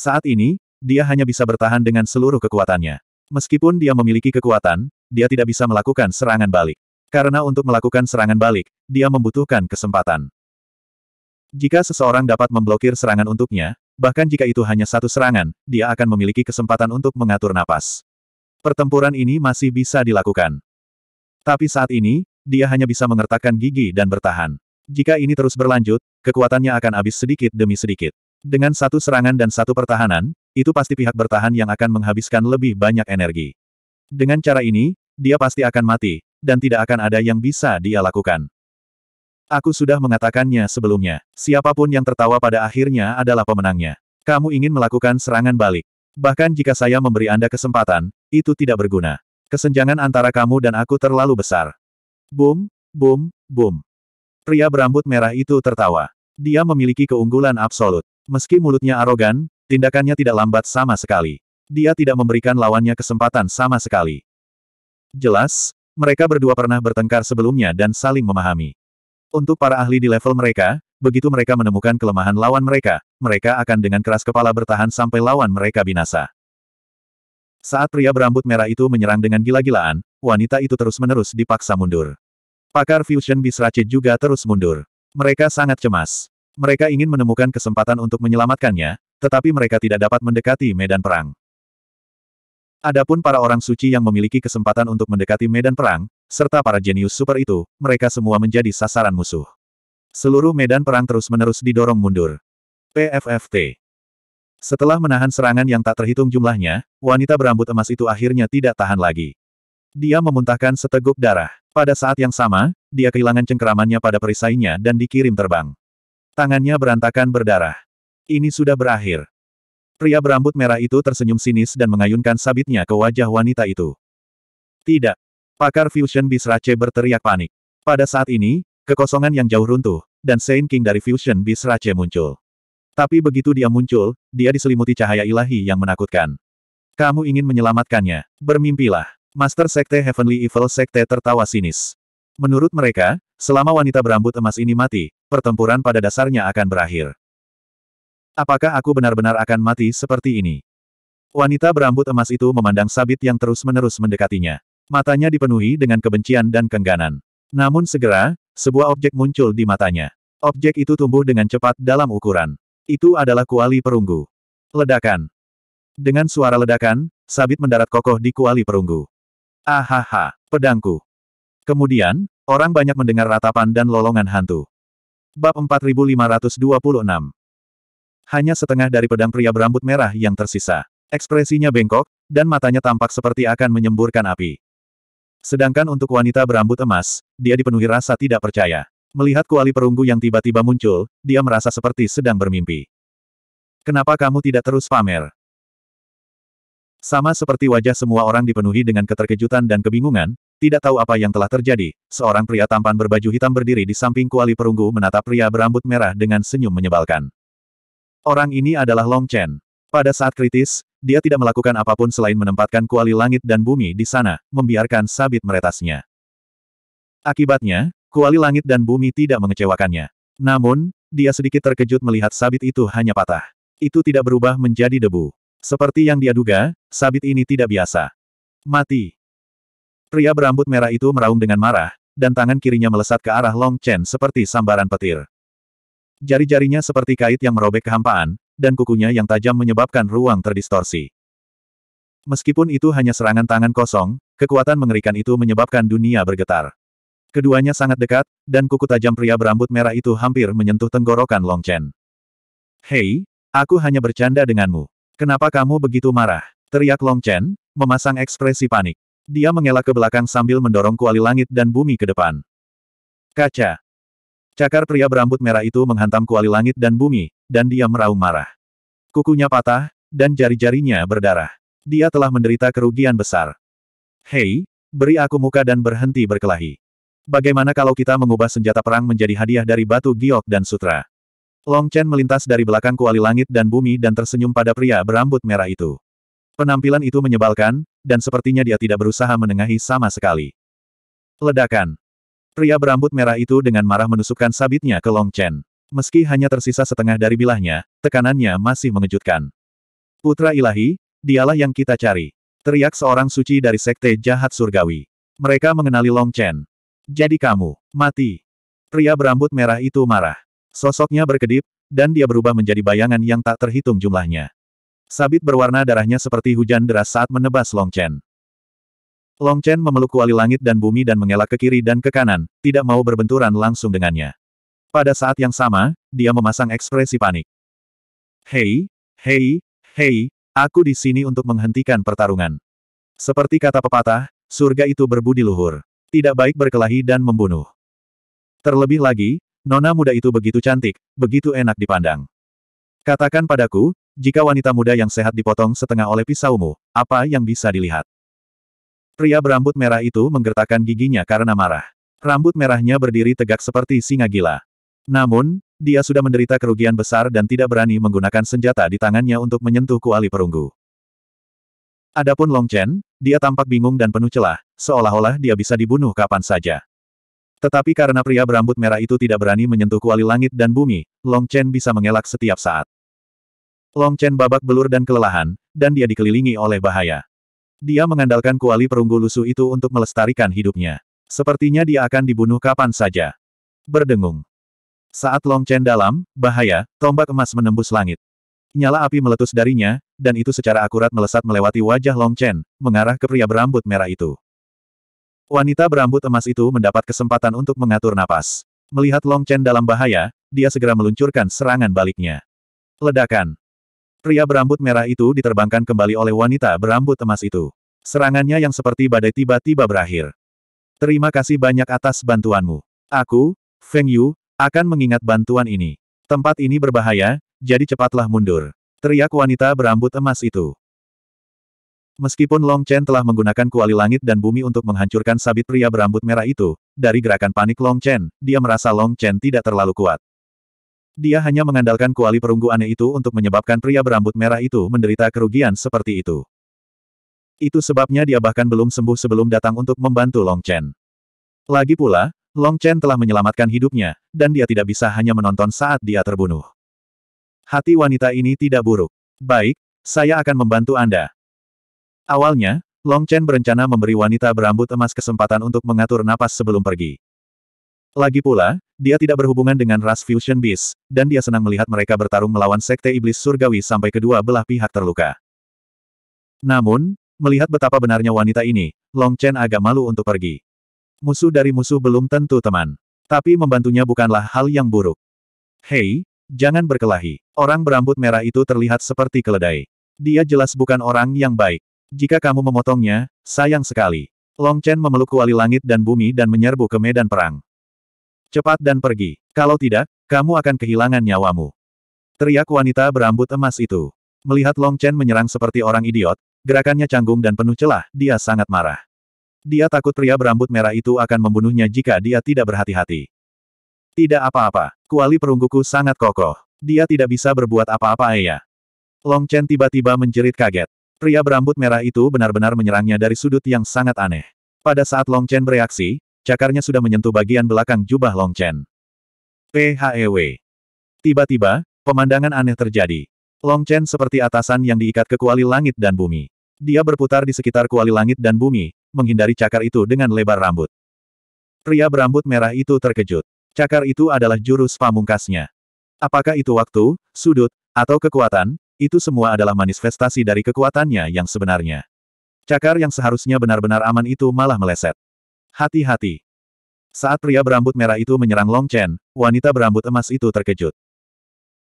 Saat ini, dia hanya bisa bertahan dengan seluruh kekuatannya. Meskipun dia memiliki kekuatan, dia tidak bisa melakukan serangan balik. Karena untuk melakukan serangan balik, dia membutuhkan kesempatan. Jika seseorang dapat memblokir serangan untuknya, bahkan jika itu hanya satu serangan, dia akan memiliki kesempatan untuk mengatur napas. Pertempuran ini masih bisa dilakukan. Tapi saat ini, dia hanya bisa mengertakkan gigi dan bertahan. Jika ini terus berlanjut, kekuatannya akan habis sedikit demi sedikit. Dengan satu serangan dan satu pertahanan, itu pasti pihak bertahan yang akan menghabiskan lebih banyak energi. Dengan cara ini, dia pasti akan mati, dan tidak akan ada yang bisa dia lakukan. Aku sudah mengatakannya sebelumnya, siapapun yang tertawa pada akhirnya adalah pemenangnya. Kamu ingin melakukan serangan balik. Bahkan jika saya memberi Anda kesempatan, itu tidak berguna. Kesenjangan antara kamu dan aku terlalu besar. Boom, boom, boom. Pria berambut merah itu tertawa. Dia memiliki keunggulan absolut. Meski mulutnya arogan, tindakannya tidak lambat sama sekali. Dia tidak memberikan lawannya kesempatan sama sekali. Jelas, mereka berdua pernah bertengkar sebelumnya dan saling memahami. Untuk para ahli di level mereka, begitu mereka menemukan kelemahan lawan mereka, mereka akan dengan keras kepala bertahan sampai lawan mereka binasa. Saat pria berambut merah itu menyerang dengan gila-gilaan, wanita itu terus-menerus dipaksa mundur. Pakar Fusion Bisrace juga terus mundur. Mereka sangat cemas. Mereka ingin menemukan kesempatan untuk menyelamatkannya, tetapi mereka tidak dapat mendekati medan perang. Adapun para orang suci yang memiliki kesempatan untuk mendekati medan perang, serta para jenius super itu, mereka semua menjadi sasaran musuh. Seluruh medan perang terus-menerus didorong mundur. PFFT setelah menahan serangan yang tak terhitung jumlahnya, wanita berambut emas itu akhirnya tidak tahan lagi. Dia memuntahkan seteguk darah. Pada saat yang sama, dia kehilangan cengkeramannya pada perisainya dan dikirim terbang. Tangannya berantakan berdarah. Ini sudah berakhir. Pria berambut merah itu tersenyum sinis dan mengayunkan sabitnya ke wajah wanita itu. Tidak. Pakar Fusion Beast Rache berteriak panik. Pada saat ini, kekosongan yang jauh runtuh, dan Saint King dari Fusion Beast Rache muncul. Tapi begitu dia muncul, dia diselimuti cahaya ilahi yang menakutkan. Kamu ingin menyelamatkannya. Bermimpilah. Master Sekte Heavenly Evil Sekte tertawa sinis. Menurut mereka, Selama wanita berambut emas ini mati, pertempuran pada dasarnya akan berakhir. Apakah aku benar-benar akan mati seperti ini? Wanita berambut emas itu memandang sabit yang terus-menerus mendekatinya. Matanya dipenuhi dengan kebencian dan kengganan. Namun segera, sebuah objek muncul di matanya. Objek itu tumbuh dengan cepat dalam ukuran. Itu adalah kuali perunggu. Ledakan. Dengan suara ledakan, sabit mendarat kokoh di kuali perunggu. Ahaha, pedangku. Kemudian, Orang banyak mendengar ratapan dan lolongan hantu. Bab 4526 Hanya setengah dari pedang pria berambut merah yang tersisa. Ekspresinya bengkok, dan matanya tampak seperti akan menyemburkan api. Sedangkan untuk wanita berambut emas, dia dipenuhi rasa tidak percaya. Melihat kuali perunggu yang tiba-tiba muncul, dia merasa seperti sedang bermimpi. Kenapa kamu tidak terus pamer? Sama seperti wajah semua orang dipenuhi dengan keterkejutan dan kebingungan, tidak tahu apa yang telah terjadi, seorang pria tampan berbaju hitam berdiri di samping kuali perunggu menatap pria berambut merah dengan senyum menyebalkan. Orang ini adalah Long Chen. Pada saat kritis, dia tidak melakukan apapun selain menempatkan kuali langit dan bumi di sana, membiarkan sabit meretasnya. Akibatnya, kuali langit dan bumi tidak mengecewakannya. Namun, dia sedikit terkejut melihat sabit itu hanya patah. Itu tidak berubah menjadi debu. Seperti yang dia duga, sabit ini tidak biasa. Mati. Pria berambut merah itu meraung dengan marah, dan tangan kirinya melesat ke arah Long Chen seperti sambaran petir. Jari-jarinya seperti kait yang merobek kehampaan, dan kukunya yang tajam menyebabkan ruang terdistorsi. Meskipun itu hanya serangan tangan kosong, kekuatan mengerikan itu menyebabkan dunia bergetar. Keduanya sangat dekat, dan kuku tajam pria berambut merah itu hampir menyentuh tenggorokan Long Chen. Hei, aku hanya bercanda denganmu. Kenapa kamu begitu marah? Teriak Long Chen, memasang ekspresi panik. Dia mengelak ke belakang sambil mendorong kuali langit dan bumi ke depan. Kaca. Cakar pria berambut merah itu menghantam kuali langit dan bumi, dan dia meraung marah. Kukunya patah, dan jari-jarinya berdarah. Dia telah menderita kerugian besar. Hei, beri aku muka dan berhenti berkelahi. Bagaimana kalau kita mengubah senjata perang menjadi hadiah dari batu giok dan sutra? Long Chen melintas dari belakang kuali langit dan bumi dan tersenyum pada pria berambut merah itu. Penampilan itu menyebalkan, dan sepertinya dia tidak berusaha menengahi sama sekali. Ledakan. Pria berambut merah itu dengan marah menusukkan sabitnya ke Long Chen. Meski hanya tersisa setengah dari bilahnya, tekanannya masih mengejutkan. Putra ilahi, dialah yang kita cari. Teriak seorang suci dari sekte jahat surgawi. Mereka mengenali Long Chen. Jadi kamu, mati. Pria berambut merah itu marah. Sosoknya berkedip, dan dia berubah menjadi bayangan yang tak terhitung jumlahnya. Sabit berwarna darahnya seperti hujan deras saat menebas Long Chen. Long Chen memeluk kuali langit dan bumi dan mengelak ke kiri dan ke kanan, tidak mau berbenturan langsung dengannya. Pada saat yang sama, dia memasang ekspresi panik. Hei, hei, hei, aku di sini untuk menghentikan pertarungan. Seperti kata pepatah, surga itu berbudi luhur. Tidak baik berkelahi dan membunuh. Terlebih lagi, Nona muda itu begitu cantik, begitu enak dipandang. Katakan padaku, jika wanita muda yang sehat dipotong setengah oleh pisaumu, apa yang bisa dilihat? Pria berambut merah itu menggertakkan giginya karena marah. Rambut merahnya berdiri tegak seperti singa gila. Namun, dia sudah menderita kerugian besar dan tidak berani menggunakan senjata di tangannya untuk menyentuh kuali perunggu. Adapun Long Chen, dia tampak bingung dan penuh celah, seolah-olah dia bisa dibunuh kapan saja. Tetapi karena pria berambut merah itu tidak berani menyentuh kuali langit dan bumi, Long Chen bisa mengelak setiap saat. Long Chen babak belur dan kelelahan, dan dia dikelilingi oleh bahaya. Dia mengandalkan kuali perunggu lusuh itu untuk melestarikan hidupnya. Sepertinya dia akan dibunuh kapan saja. Berdengung. Saat Long Chen dalam, bahaya, tombak emas menembus langit. Nyala api meletus darinya, dan itu secara akurat melesat melewati wajah Long Chen, mengarah ke pria berambut merah itu. Wanita berambut emas itu mendapat kesempatan untuk mengatur napas. Melihat Long Chen dalam bahaya, dia segera meluncurkan serangan baliknya. Ledakan. Pria berambut merah itu diterbangkan kembali oleh wanita berambut emas itu. Serangannya yang seperti badai tiba-tiba berakhir. Terima kasih banyak atas bantuanmu. Aku, Feng Yu, akan mengingat bantuan ini. Tempat ini berbahaya, jadi cepatlah mundur. Teriak wanita berambut emas itu. Meskipun Long Chen telah menggunakan kuali langit dan bumi untuk menghancurkan sabit pria berambut merah itu, dari gerakan panik Long Chen, dia merasa Long Chen tidak terlalu kuat. Dia hanya mengandalkan kuali perunggu aneh itu untuk menyebabkan pria berambut merah itu menderita kerugian seperti itu. Itu sebabnya dia bahkan belum sembuh sebelum datang untuk membantu Long Chen. Lagi pula, Long Chen telah menyelamatkan hidupnya, dan dia tidak bisa hanya menonton saat dia terbunuh. Hati wanita ini tidak buruk. Baik, saya akan membantu Anda. Awalnya, Long Chen berencana memberi wanita berambut emas kesempatan untuk mengatur napas sebelum pergi. Lagi pula, dia tidak berhubungan dengan ras Fusion Beast, dan dia senang melihat mereka bertarung melawan Sekte Iblis Surgawi sampai kedua belah pihak terluka. Namun, melihat betapa benarnya wanita ini, Long Chen agak malu untuk pergi. Musuh dari musuh belum tentu teman. Tapi membantunya bukanlah hal yang buruk. Hei, jangan berkelahi. Orang berambut merah itu terlihat seperti keledai. Dia jelas bukan orang yang baik. Jika kamu memotongnya, sayang sekali. Long Chen memeluk kuali langit dan bumi dan menyerbu ke medan perang. Cepat dan pergi. Kalau tidak, kamu akan kehilangan nyawamu. Teriak wanita berambut emas itu. Melihat Long Chen menyerang seperti orang idiot, gerakannya canggung dan penuh celah, dia sangat marah. Dia takut pria berambut merah itu akan membunuhnya jika dia tidak berhati-hati. Tidak apa-apa, kuali perungguku sangat kokoh. Dia tidak bisa berbuat apa-apa ayah. Long Chen tiba-tiba menjerit kaget. Pria berambut merah itu benar-benar menyerangnya dari sudut yang sangat aneh. Pada saat Long Chen bereaksi, cakarnya sudah menyentuh bagian belakang jubah Long Chen. PHEW. Tiba-tiba, pemandangan aneh terjadi. Long Chen seperti atasan yang diikat ke kuali langit dan bumi. Dia berputar di sekitar kuali langit dan bumi, menghindari cakar itu dengan lebar rambut. Pria berambut merah itu terkejut. Cakar itu adalah jurus pamungkasnya. Apakah itu waktu, sudut, atau kekuatan, itu semua adalah manifestasi dari kekuatannya yang sebenarnya. Cakar yang seharusnya benar-benar aman itu malah meleset. Hati-hati. Saat pria berambut merah itu menyerang Long Chen, wanita berambut emas itu terkejut.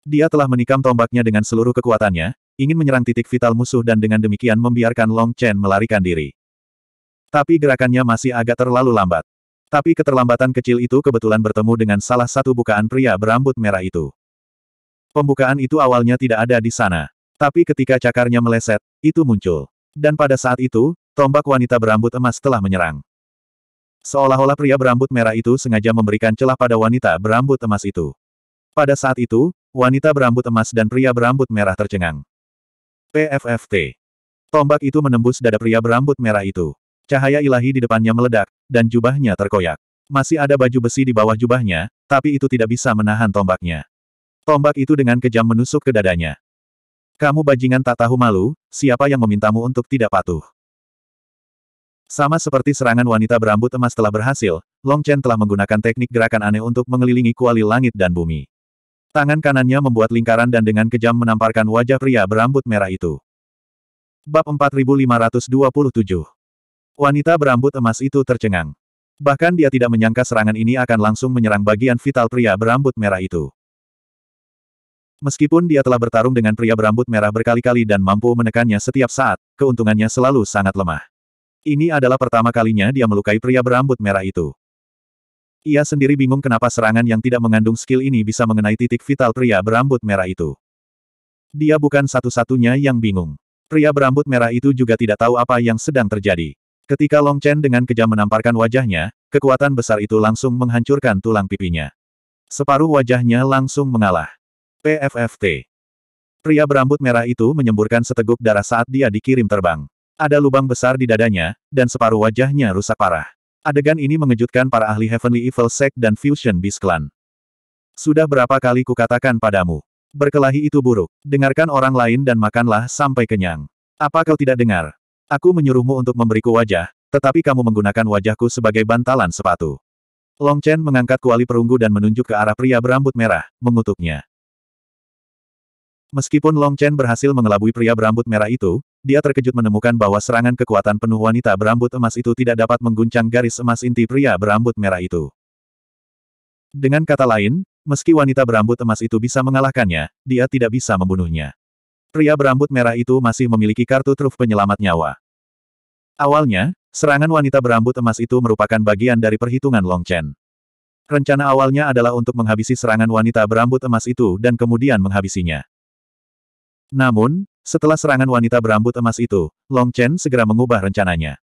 Dia telah menikam tombaknya dengan seluruh kekuatannya, ingin menyerang titik vital musuh dan dengan demikian membiarkan Long Chen melarikan diri. Tapi gerakannya masih agak terlalu lambat. Tapi keterlambatan kecil itu kebetulan bertemu dengan salah satu bukaan pria berambut merah itu. Pembukaan itu awalnya tidak ada di sana. Tapi ketika cakarnya meleset, itu muncul. Dan pada saat itu, tombak wanita berambut emas telah menyerang. Seolah-olah pria berambut merah itu sengaja memberikan celah pada wanita berambut emas itu. Pada saat itu, wanita berambut emas dan pria berambut merah tercengang. PFFT. Tombak itu menembus dada pria berambut merah itu. Cahaya ilahi di depannya meledak, dan jubahnya terkoyak. Masih ada baju besi di bawah jubahnya, tapi itu tidak bisa menahan tombaknya. Tombak itu dengan kejam menusuk ke dadanya. Kamu bajingan tak tahu malu, siapa yang memintamu untuk tidak patuh? Sama seperti serangan wanita berambut emas telah berhasil, Long Chen telah menggunakan teknik gerakan aneh untuk mengelilingi kuali langit dan bumi. Tangan kanannya membuat lingkaran dan dengan kejam menamparkan wajah pria berambut merah itu. Bab 4527 Wanita berambut emas itu tercengang. Bahkan dia tidak menyangka serangan ini akan langsung menyerang bagian vital pria berambut merah itu. Meskipun dia telah bertarung dengan pria berambut merah berkali-kali dan mampu menekannya setiap saat, keuntungannya selalu sangat lemah. Ini adalah pertama kalinya dia melukai pria berambut merah itu. Ia sendiri bingung kenapa serangan yang tidak mengandung skill ini bisa mengenai titik vital pria berambut merah itu. Dia bukan satu-satunya yang bingung. Pria berambut merah itu juga tidak tahu apa yang sedang terjadi. Ketika Long Chen dengan kejam menamparkan wajahnya, kekuatan besar itu langsung menghancurkan tulang pipinya. Separuh wajahnya langsung mengalah. PFFT. Pria berambut merah itu menyemburkan seteguk darah saat dia dikirim terbang. Ada lubang besar di dadanya, dan separuh wajahnya rusak parah. Adegan ini mengejutkan para ahli Heavenly Evil Sect dan Fusion Beast Clan. Sudah berapa kali kukatakan padamu. Berkelahi itu buruk. Dengarkan orang lain dan makanlah sampai kenyang. Apa kau tidak dengar? Aku menyuruhmu untuk memberiku wajah, tetapi kamu menggunakan wajahku sebagai bantalan sepatu. Long Chen mengangkat kuali perunggu dan menunjuk ke arah pria berambut merah, mengutuknya. Meskipun Long Chen berhasil mengelabui pria berambut merah itu, dia terkejut menemukan bahwa serangan kekuatan penuh wanita berambut emas itu tidak dapat mengguncang garis emas inti pria berambut merah itu. Dengan kata lain, meski wanita berambut emas itu bisa mengalahkannya, dia tidak bisa membunuhnya. Pria berambut merah itu masih memiliki kartu truf penyelamat nyawa. Awalnya, serangan wanita berambut emas itu merupakan bagian dari perhitungan Long Chen. Rencana awalnya adalah untuk menghabisi serangan wanita berambut emas itu dan kemudian menghabisinya. Namun, setelah serangan wanita berambut emas itu, Long Chen segera mengubah rencananya.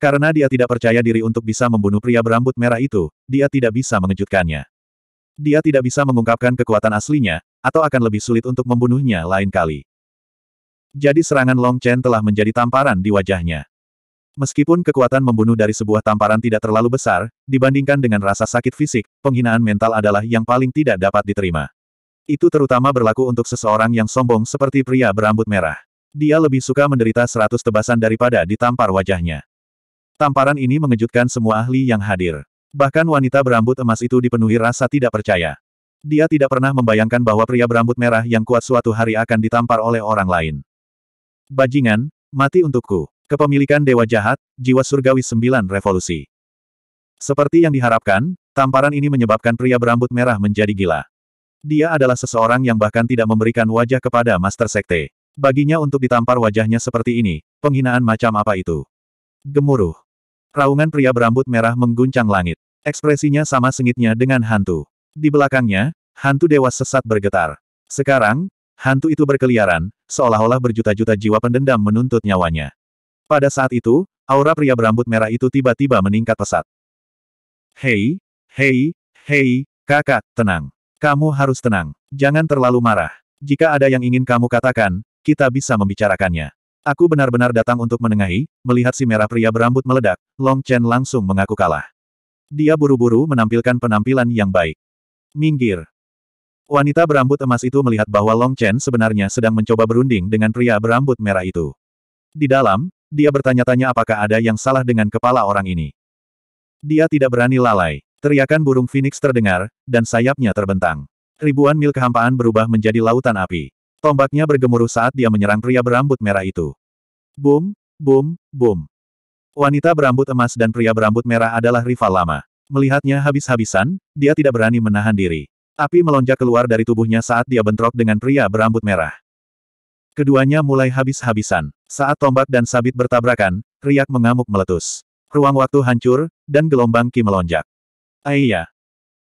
Karena dia tidak percaya diri untuk bisa membunuh pria berambut merah itu, dia tidak bisa mengejutkannya. Dia tidak bisa mengungkapkan kekuatan aslinya, atau akan lebih sulit untuk membunuhnya lain kali. Jadi serangan Long Chen telah menjadi tamparan di wajahnya. Meskipun kekuatan membunuh dari sebuah tamparan tidak terlalu besar, dibandingkan dengan rasa sakit fisik, penghinaan mental adalah yang paling tidak dapat diterima. Itu terutama berlaku untuk seseorang yang sombong seperti pria berambut merah. Dia lebih suka menderita seratus tebasan daripada ditampar wajahnya. Tamparan ini mengejutkan semua ahli yang hadir. Bahkan wanita berambut emas itu dipenuhi rasa tidak percaya. Dia tidak pernah membayangkan bahwa pria berambut merah yang kuat suatu hari akan ditampar oleh orang lain. Bajingan, mati untukku. Kepemilikan Dewa Jahat, Jiwa Surgawi sembilan Revolusi. Seperti yang diharapkan, tamparan ini menyebabkan pria berambut merah menjadi gila. Dia adalah seseorang yang bahkan tidak memberikan wajah kepada Master Sekte. Baginya untuk ditampar wajahnya seperti ini, penghinaan macam apa itu? Gemuruh. Raungan pria berambut merah mengguncang langit. Ekspresinya sama sengitnya dengan hantu. Di belakangnya, hantu dewa sesat bergetar. Sekarang, hantu itu berkeliaran, seolah-olah berjuta-juta jiwa pendendam menuntut nyawanya. Pada saat itu, aura pria berambut merah itu tiba-tiba meningkat pesat. Hei, hei, hei, kakak, tenang. Kamu harus tenang. Jangan terlalu marah. Jika ada yang ingin kamu katakan, kita bisa membicarakannya. Aku benar-benar datang untuk menengahi, melihat si merah pria berambut meledak, Long Chen langsung mengaku kalah. Dia buru-buru menampilkan penampilan yang baik. Minggir. Wanita berambut emas itu melihat bahwa Long Chen sebenarnya sedang mencoba berunding dengan pria berambut merah itu. Di dalam, dia bertanya-tanya apakah ada yang salah dengan kepala orang ini. Dia tidak berani lalai. Teriakan burung Phoenix terdengar, dan sayapnya terbentang. Ribuan mil kehampaan berubah menjadi lautan api. Tombaknya bergemuruh saat dia menyerang pria berambut merah itu. Boom, boom, boom. Wanita berambut emas dan pria berambut merah adalah rival lama. Melihatnya habis-habisan, dia tidak berani menahan diri. Api melonjak keluar dari tubuhnya saat dia bentrok dengan pria berambut merah. Keduanya mulai habis-habisan. Saat tombak dan sabit bertabrakan, riak mengamuk meletus. Ruang waktu hancur, dan gelombang ki melonjak. Aiyah, ah,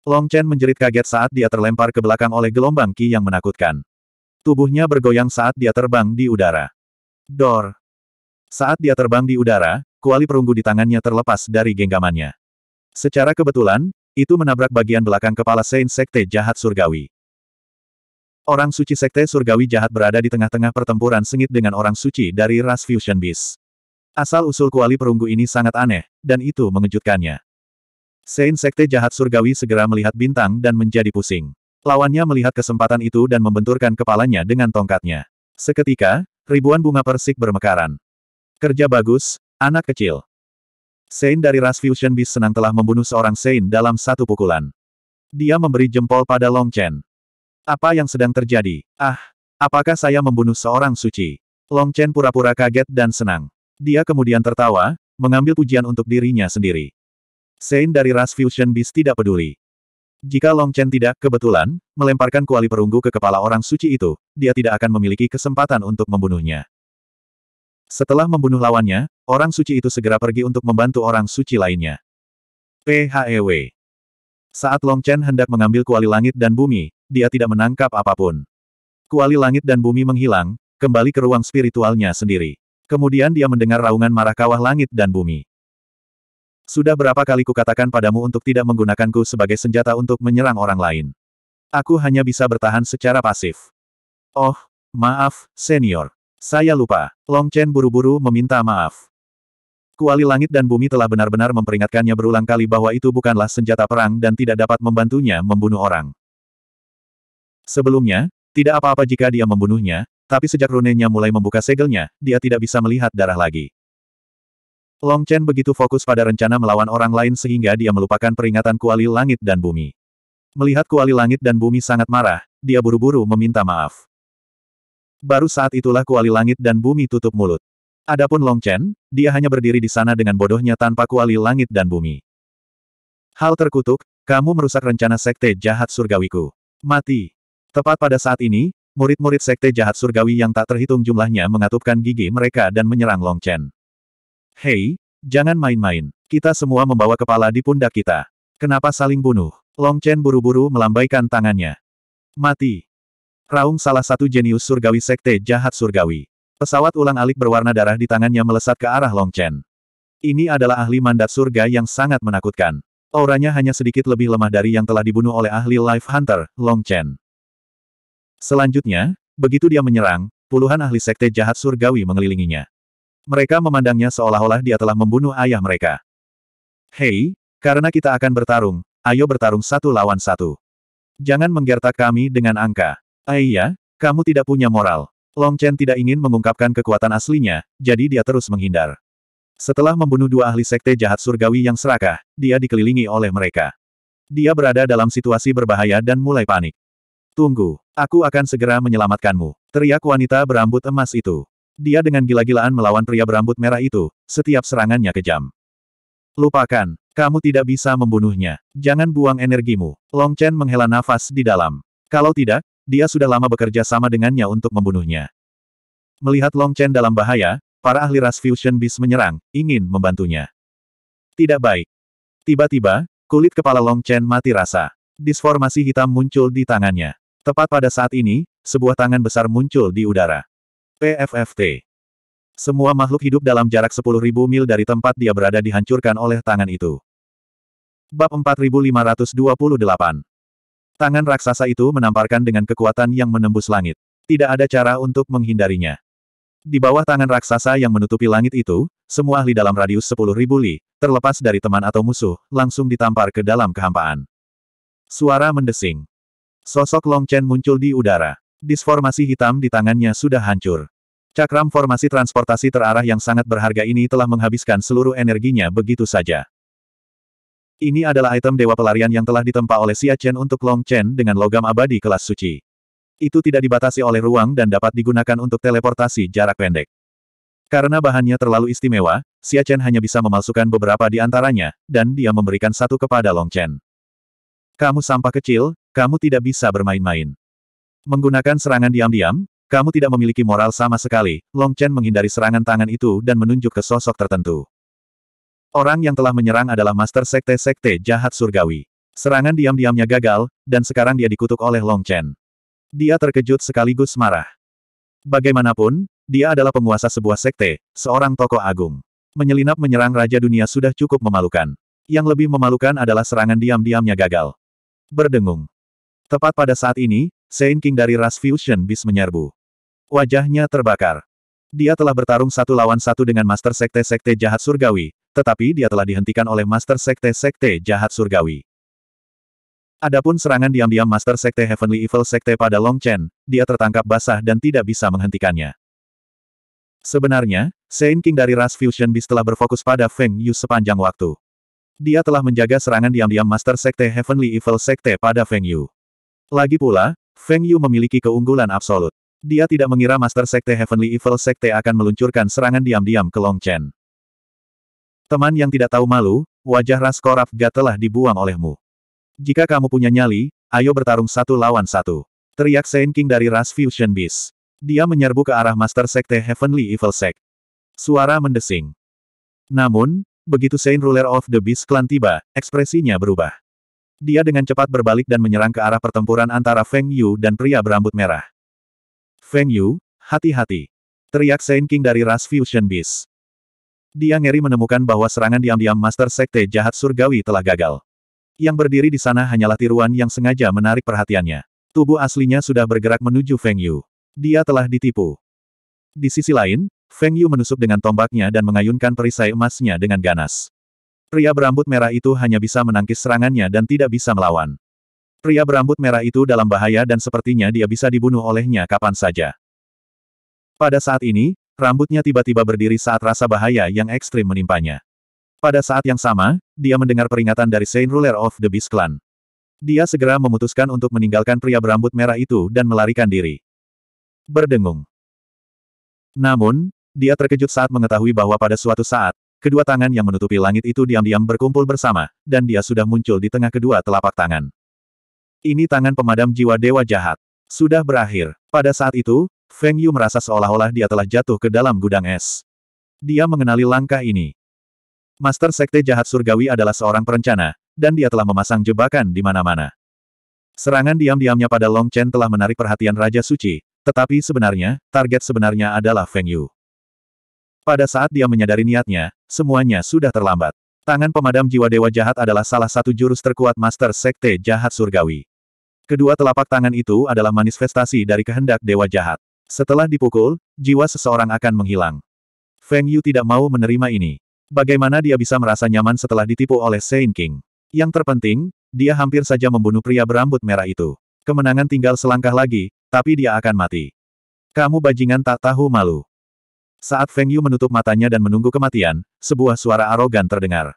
Long Chen menjerit kaget saat dia terlempar ke belakang oleh gelombang Ki yang menakutkan. Tubuhnya bergoyang saat dia terbang di udara. Dor. Saat dia terbang di udara, kuali perunggu di tangannya terlepas dari genggamannya. Secara kebetulan, itu menabrak bagian belakang kepala Saint Sekte Jahat Surgawi. Orang suci Sekte Surgawi Jahat berada di tengah-tengah pertempuran sengit dengan orang suci dari ras Fusion Beast. Asal-usul kuali perunggu ini sangat aneh, dan itu mengejutkannya. Sein Sekte jahat surgawi segera melihat bintang dan menjadi pusing. Lawannya melihat kesempatan itu dan membenturkan kepalanya dengan tongkatnya. Seketika, ribuan bunga persik bermekaran. Kerja bagus, anak kecil. Sein dari ras Fusion Beast senang telah membunuh seorang Sein dalam satu pukulan. Dia memberi jempol pada Long Chen. Apa yang sedang terjadi? Ah, apakah saya membunuh seorang suci? Long Chen pura-pura kaget dan senang. Dia kemudian tertawa, mengambil pujian untuk dirinya sendiri. Sein dari ras Fusion Beast tidak peduli. Jika Long Chen tidak, kebetulan, melemparkan kuali perunggu ke kepala orang suci itu, dia tidak akan memiliki kesempatan untuk membunuhnya. Setelah membunuh lawannya, orang suci itu segera pergi untuk membantu orang suci lainnya. PHEW Saat Long Chen hendak mengambil kuali langit dan bumi, dia tidak menangkap apapun. Kuali langit dan bumi menghilang, kembali ke ruang spiritualnya sendiri. Kemudian dia mendengar raungan marah kawah langit dan bumi. Sudah berapa kali kukatakan padamu untuk tidak menggunakanku sebagai senjata untuk menyerang orang lain. Aku hanya bisa bertahan secara pasif. Oh, maaf, senior. Saya lupa. Long Chen buru-buru meminta maaf. Kuali langit dan bumi telah benar-benar memperingatkannya berulang kali bahwa itu bukanlah senjata perang dan tidak dapat membantunya membunuh orang. Sebelumnya, tidak apa-apa jika dia membunuhnya, tapi sejak runenya mulai membuka segelnya, dia tidak bisa melihat darah lagi. Long Chen begitu fokus pada rencana melawan orang lain sehingga dia melupakan peringatan kuali langit dan bumi. Melihat kuali langit dan bumi sangat marah, dia buru-buru meminta maaf. Baru saat itulah kuali langit dan bumi tutup mulut. Adapun Long Chen, dia hanya berdiri di sana dengan bodohnya tanpa kuali langit dan bumi. Hal terkutuk, kamu merusak rencana sekte jahat surgawiku. Mati. Tepat pada saat ini, murid-murid sekte jahat surgawi yang tak terhitung jumlahnya mengatupkan gigi mereka dan menyerang Long Chen. Hei, jangan main-main. Kita semua membawa kepala di pundak kita. Kenapa saling bunuh? Long Chen buru-buru melambaikan tangannya. Mati. Raung salah satu jenius surgawi sekte jahat surgawi. Pesawat ulang-alik berwarna darah di tangannya melesat ke arah Long Chen. Ini adalah ahli mandat surga yang sangat menakutkan. Auranya hanya sedikit lebih lemah dari yang telah dibunuh oleh ahli Life Hunter, Long Chen. Selanjutnya, begitu dia menyerang, puluhan ahli sekte jahat surgawi mengelilinginya. Mereka memandangnya seolah-olah dia telah membunuh ayah mereka. Hei, karena kita akan bertarung, ayo bertarung satu lawan satu. Jangan menggertak kami dengan angka. Aiyah, eh, kamu tidak punya moral. Long Chen tidak ingin mengungkapkan kekuatan aslinya, jadi dia terus menghindar. Setelah membunuh dua ahli sekte jahat surgawi yang serakah, dia dikelilingi oleh mereka. Dia berada dalam situasi berbahaya dan mulai panik. Tunggu, aku akan segera menyelamatkanmu, teriak wanita berambut emas itu. Dia dengan gila-gilaan melawan pria berambut merah itu, setiap serangannya kejam. Lupakan, kamu tidak bisa membunuhnya. Jangan buang energimu. Long Chen menghela nafas di dalam. Kalau tidak, dia sudah lama bekerja sama dengannya untuk membunuhnya. Melihat Long Chen dalam bahaya, para ahli ras Fusion Beast menyerang, ingin membantunya. Tidak baik. Tiba-tiba, kulit kepala Long Chen mati rasa. Disformasi hitam muncul di tangannya. Tepat pada saat ini, sebuah tangan besar muncul di udara. PFFT. Semua makhluk hidup dalam jarak 10.000 mil dari tempat dia berada dihancurkan oleh tangan itu. Bab 4528. Tangan raksasa itu menamparkan dengan kekuatan yang menembus langit. Tidak ada cara untuk menghindarinya. Di bawah tangan raksasa yang menutupi langit itu, semua ahli dalam radius ribu li, terlepas dari teman atau musuh, langsung ditampar ke dalam kehampaan. Suara mendesing. Sosok Long Chen muncul di udara. Disformasi hitam di tangannya sudah hancur. Cakram formasi transportasi terarah yang sangat berharga ini telah menghabiskan seluruh energinya begitu saja. Ini adalah item Dewa Pelarian yang telah ditempa oleh Xia Chen untuk Long Chen dengan logam abadi kelas suci. Itu tidak dibatasi oleh ruang dan dapat digunakan untuk teleportasi jarak pendek. Karena bahannya terlalu istimewa, Xia Chen hanya bisa memalsukan beberapa di antaranya, dan dia memberikan satu kepada Long Chen. Kamu sampah kecil, kamu tidak bisa bermain-main. Menggunakan serangan diam-diam, kamu tidak memiliki moral sama sekali. Long Chen menghindari serangan tangan itu dan menunjuk ke sosok tertentu. Orang yang telah menyerang adalah master sekte-sekte jahat surgawi. Serangan diam-diamnya gagal, dan sekarang dia dikutuk oleh Long Chen. Dia terkejut sekaligus marah. Bagaimanapun, dia adalah penguasa sebuah sekte, seorang tokoh agung. Menyelinap menyerang Raja Dunia sudah cukup memalukan. Yang lebih memalukan adalah serangan diam-diamnya gagal. Berdengung. Tepat pada saat ini, Saint King dari ras Fusion Beast menyerbu. Wajahnya terbakar. Dia telah bertarung satu lawan satu dengan Master Sekte-Sekte Jahat Surgawi, tetapi dia telah dihentikan oleh Master Sekte-Sekte Jahat Surgawi. Adapun serangan diam-diam Master Sekte Heavenly Evil Sekte pada Long Chen, dia tertangkap basah dan tidak bisa menghentikannya. Sebenarnya, Saint King dari ras Fusion Beast telah berfokus pada Feng Yu sepanjang waktu. Dia telah menjaga serangan diam-diam Master Sekte Heavenly Evil Sekte pada Feng Yu. Lagi pula, Feng Yu memiliki keunggulan absolut. Dia tidak mengira Master Sekte Heavenly Evil Sekte akan meluncurkan serangan diam-diam ke Long Chen. Teman yang tidak tahu malu, wajah Ras Koraf Ga telah dibuang olehmu. Jika kamu punya nyali, ayo bertarung satu lawan satu. Teriak Saint King dari Ras Fusion Beast. Dia menyerbu ke arah Master Sekte Heavenly Evil Sekte. Suara mendesing. Namun, begitu Saint Ruler of the Beast Clan tiba, ekspresinya berubah. Dia dengan cepat berbalik dan menyerang ke arah pertempuran antara Feng Yu dan pria berambut merah. Feng Yu, hati-hati. Teriak Saint King dari ras Fusion Beast. Dia ngeri menemukan bahwa serangan diam-diam Master Sekte Jahat Surgawi telah gagal. Yang berdiri di sana hanyalah tiruan yang sengaja menarik perhatiannya. Tubuh aslinya sudah bergerak menuju Feng Yu. Dia telah ditipu. Di sisi lain, Feng Yu menusuk dengan tombaknya dan mengayunkan perisai emasnya dengan ganas. Pria berambut merah itu hanya bisa menangkis serangannya dan tidak bisa melawan. Pria berambut merah itu dalam bahaya dan sepertinya dia bisa dibunuh olehnya kapan saja. Pada saat ini, rambutnya tiba-tiba berdiri saat rasa bahaya yang ekstrim menimpanya. Pada saat yang sama, dia mendengar peringatan dari Saint Ruler of the Beast Clan. Dia segera memutuskan untuk meninggalkan pria berambut merah itu dan melarikan diri. Berdengung. Namun, dia terkejut saat mengetahui bahwa pada suatu saat, Kedua tangan yang menutupi langit itu diam-diam berkumpul bersama, dan dia sudah muncul di tengah kedua telapak tangan. Ini tangan pemadam jiwa dewa jahat. Sudah berakhir. Pada saat itu, Feng Yu merasa seolah-olah dia telah jatuh ke dalam gudang es. Dia mengenali langkah ini. Master Sekte Jahat Surgawi adalah seorang perencana, dan dia telah memasang jebakan di mana-mana. Serangan diam-diamnya pada Long Chen telah menarik perhatian Raja Suci, tetapi sebenarnya, target sebenarnya adalah Feng Yu. Pada saat dia menyadari niatnya, semuanya sudah terlambat. Tangan pemadam jiwa dewa jahat adalah salah satu jurus terkuat Master Sekte Jahat Surgawi. Kedua telapak tangan itu adalah manifestasi dari kehendak dewa jahat. Setelah dipukul, jiwa seseorang akan menghilang. Feng Yu tidak mau menerima ini. Bagaimana dia bisa merasa nyaman setelah ditipu oleh Saint King? Yang terpenting, dia hampir saja membunuh pria berambut merah itu. Kemenangan tinggal selangkah lagi, tapi dia akan mati. Kamu bajingan tak tahu malu. Saat Feng Yu menutup matanya dan menunggu kematian, sebuah suara arogan terdengar.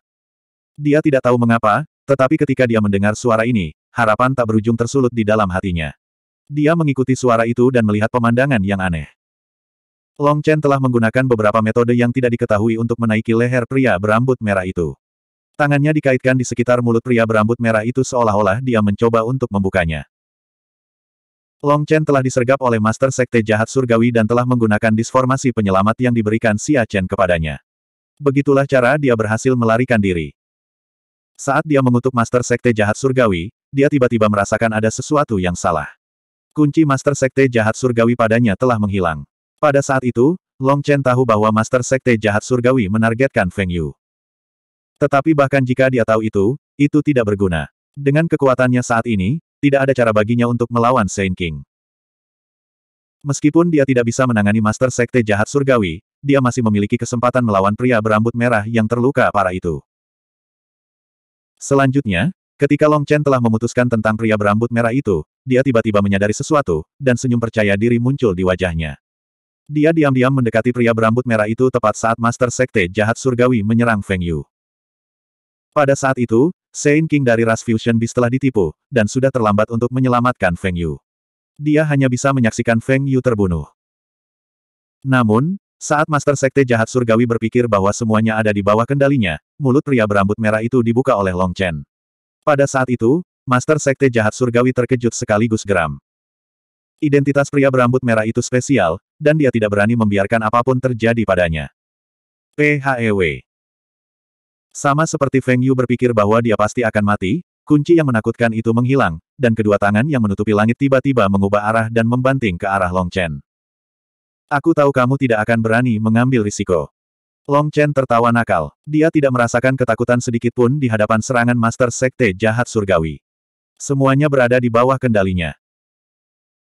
Dia tidak tahu mengapa, tetapi ketika dia mendengar suara ini, harapan tak berujung tersulut di dalam hatinya. Dia mengikuti suara itu dan melihat pemandangan yang aneh. Long Chen telah menggunakan beberapa metode yang tidak diketahui untuk menaiki leher pria berambut merah itu. Tangannya dikaitkan di sekitar mulut pria berambut merah itu seolah-olah dia mencoba untuk membukanya. Long Chen telah disergap oleh Master Sekte Jahat Surgawi dan telah menggunakan disformasi penyelamat yang diberikan Xia Chen kepadanya. Begitulah cara dia berhasil melarikan diri. Saat dia mengutuk Master Sekte Jahat Surgawi, dia tiba-tiba merasakan ada sesuatu yang salah. Kunci Master Sekte Jahat Surgawi padanya telah menghilang. Pada saat itu, Long Chen tahu bahwa Master Sekte Jahat Surgawi menargetkan Feng Yu. Tetapi bahkan jika dia tahu itu, itu tidak berguna. Dengan kekuatannya saat ini, tidak ada cara baginya untuk melawan Saint King. Meskipun dia tidak bisa menangani Master Sekte Jahat Surgawi, dia masih memiliki kesempatan melawan pria berambut merah yang terluka parah itu. Selanjutnya, ketika Long Chen telah memutuskan tentang pria berambut merah itu, dia tiba-tiba menyadari sesuatu, dan senyum percaya diri muncul di wajahnya. Dia diam-diam mendekati pria berambut merah itu tepat saat Master Sekte Jahat Surgawi menyerang Feng Yu. Pada saat itu, Sein King dari ras Fusion Beast telah ditipu, dan sudah terlambat untuk menyelamatkan Feng Yu. Dia hanya bisa menyaksikan Feng Yu terbunuh. Namun, saat Master Sekte Jahat Surgawi berpikir bahwa semuanya ada di bawah kendalinya, mulut pria berambut merah itu dibuka oleh Long Chen. Pada saat itu, Master Sekte Jahat Surgawi terkejut sekaligus geram. Identitas pria berambut merah itu spesial, dan dia tidak berani membiarkan apapun terjadi padanya. PHEW sama seperti Feng Yu berpikir bahwa dia pasti akan mati, kunci yang menakutkan itu menghilang, dan kedua tangan yang menutupi langit tiba-tiba mengubah arah dan membanting ke arah Long Chen. Aku tahu kamu tidak akan berani mengambil risiko. Long Chen tertawa nakal. Dia tidak merasakan ketakutan sedikit pun di hadapan serangan Master Sekte Jahat Surgawi. Semuanya berada di bawah kendalinya.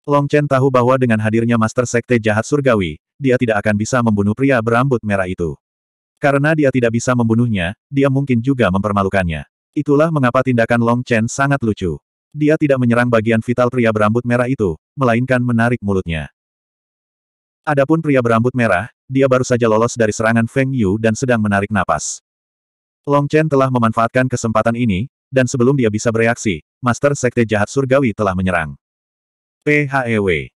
Long Chen tahu bahwa dengan hadirnya Master Sekte Jahat Surgawi, dia tidak akan bisa membunuh pria berambut merah itu. Karena dia tidak bisa membunuhnya, dia mungkin juga mempermalukannya. Itulah mengapa tindakan Long Chen sangat lucu. Dia tidak menyerang bagian vital pria berambut merah itu, melainkan menarik mulutnya. Adapun pria berambut merah, dia baru saja lolos dari serangan Feng Yu dan sedang menarik napas. Long Chen telah memanfaatkan kesempatan ini, dan sebelum dia bisa bereaksi, Master Sekte Jahat Surgawi telah menyerang. PHEW.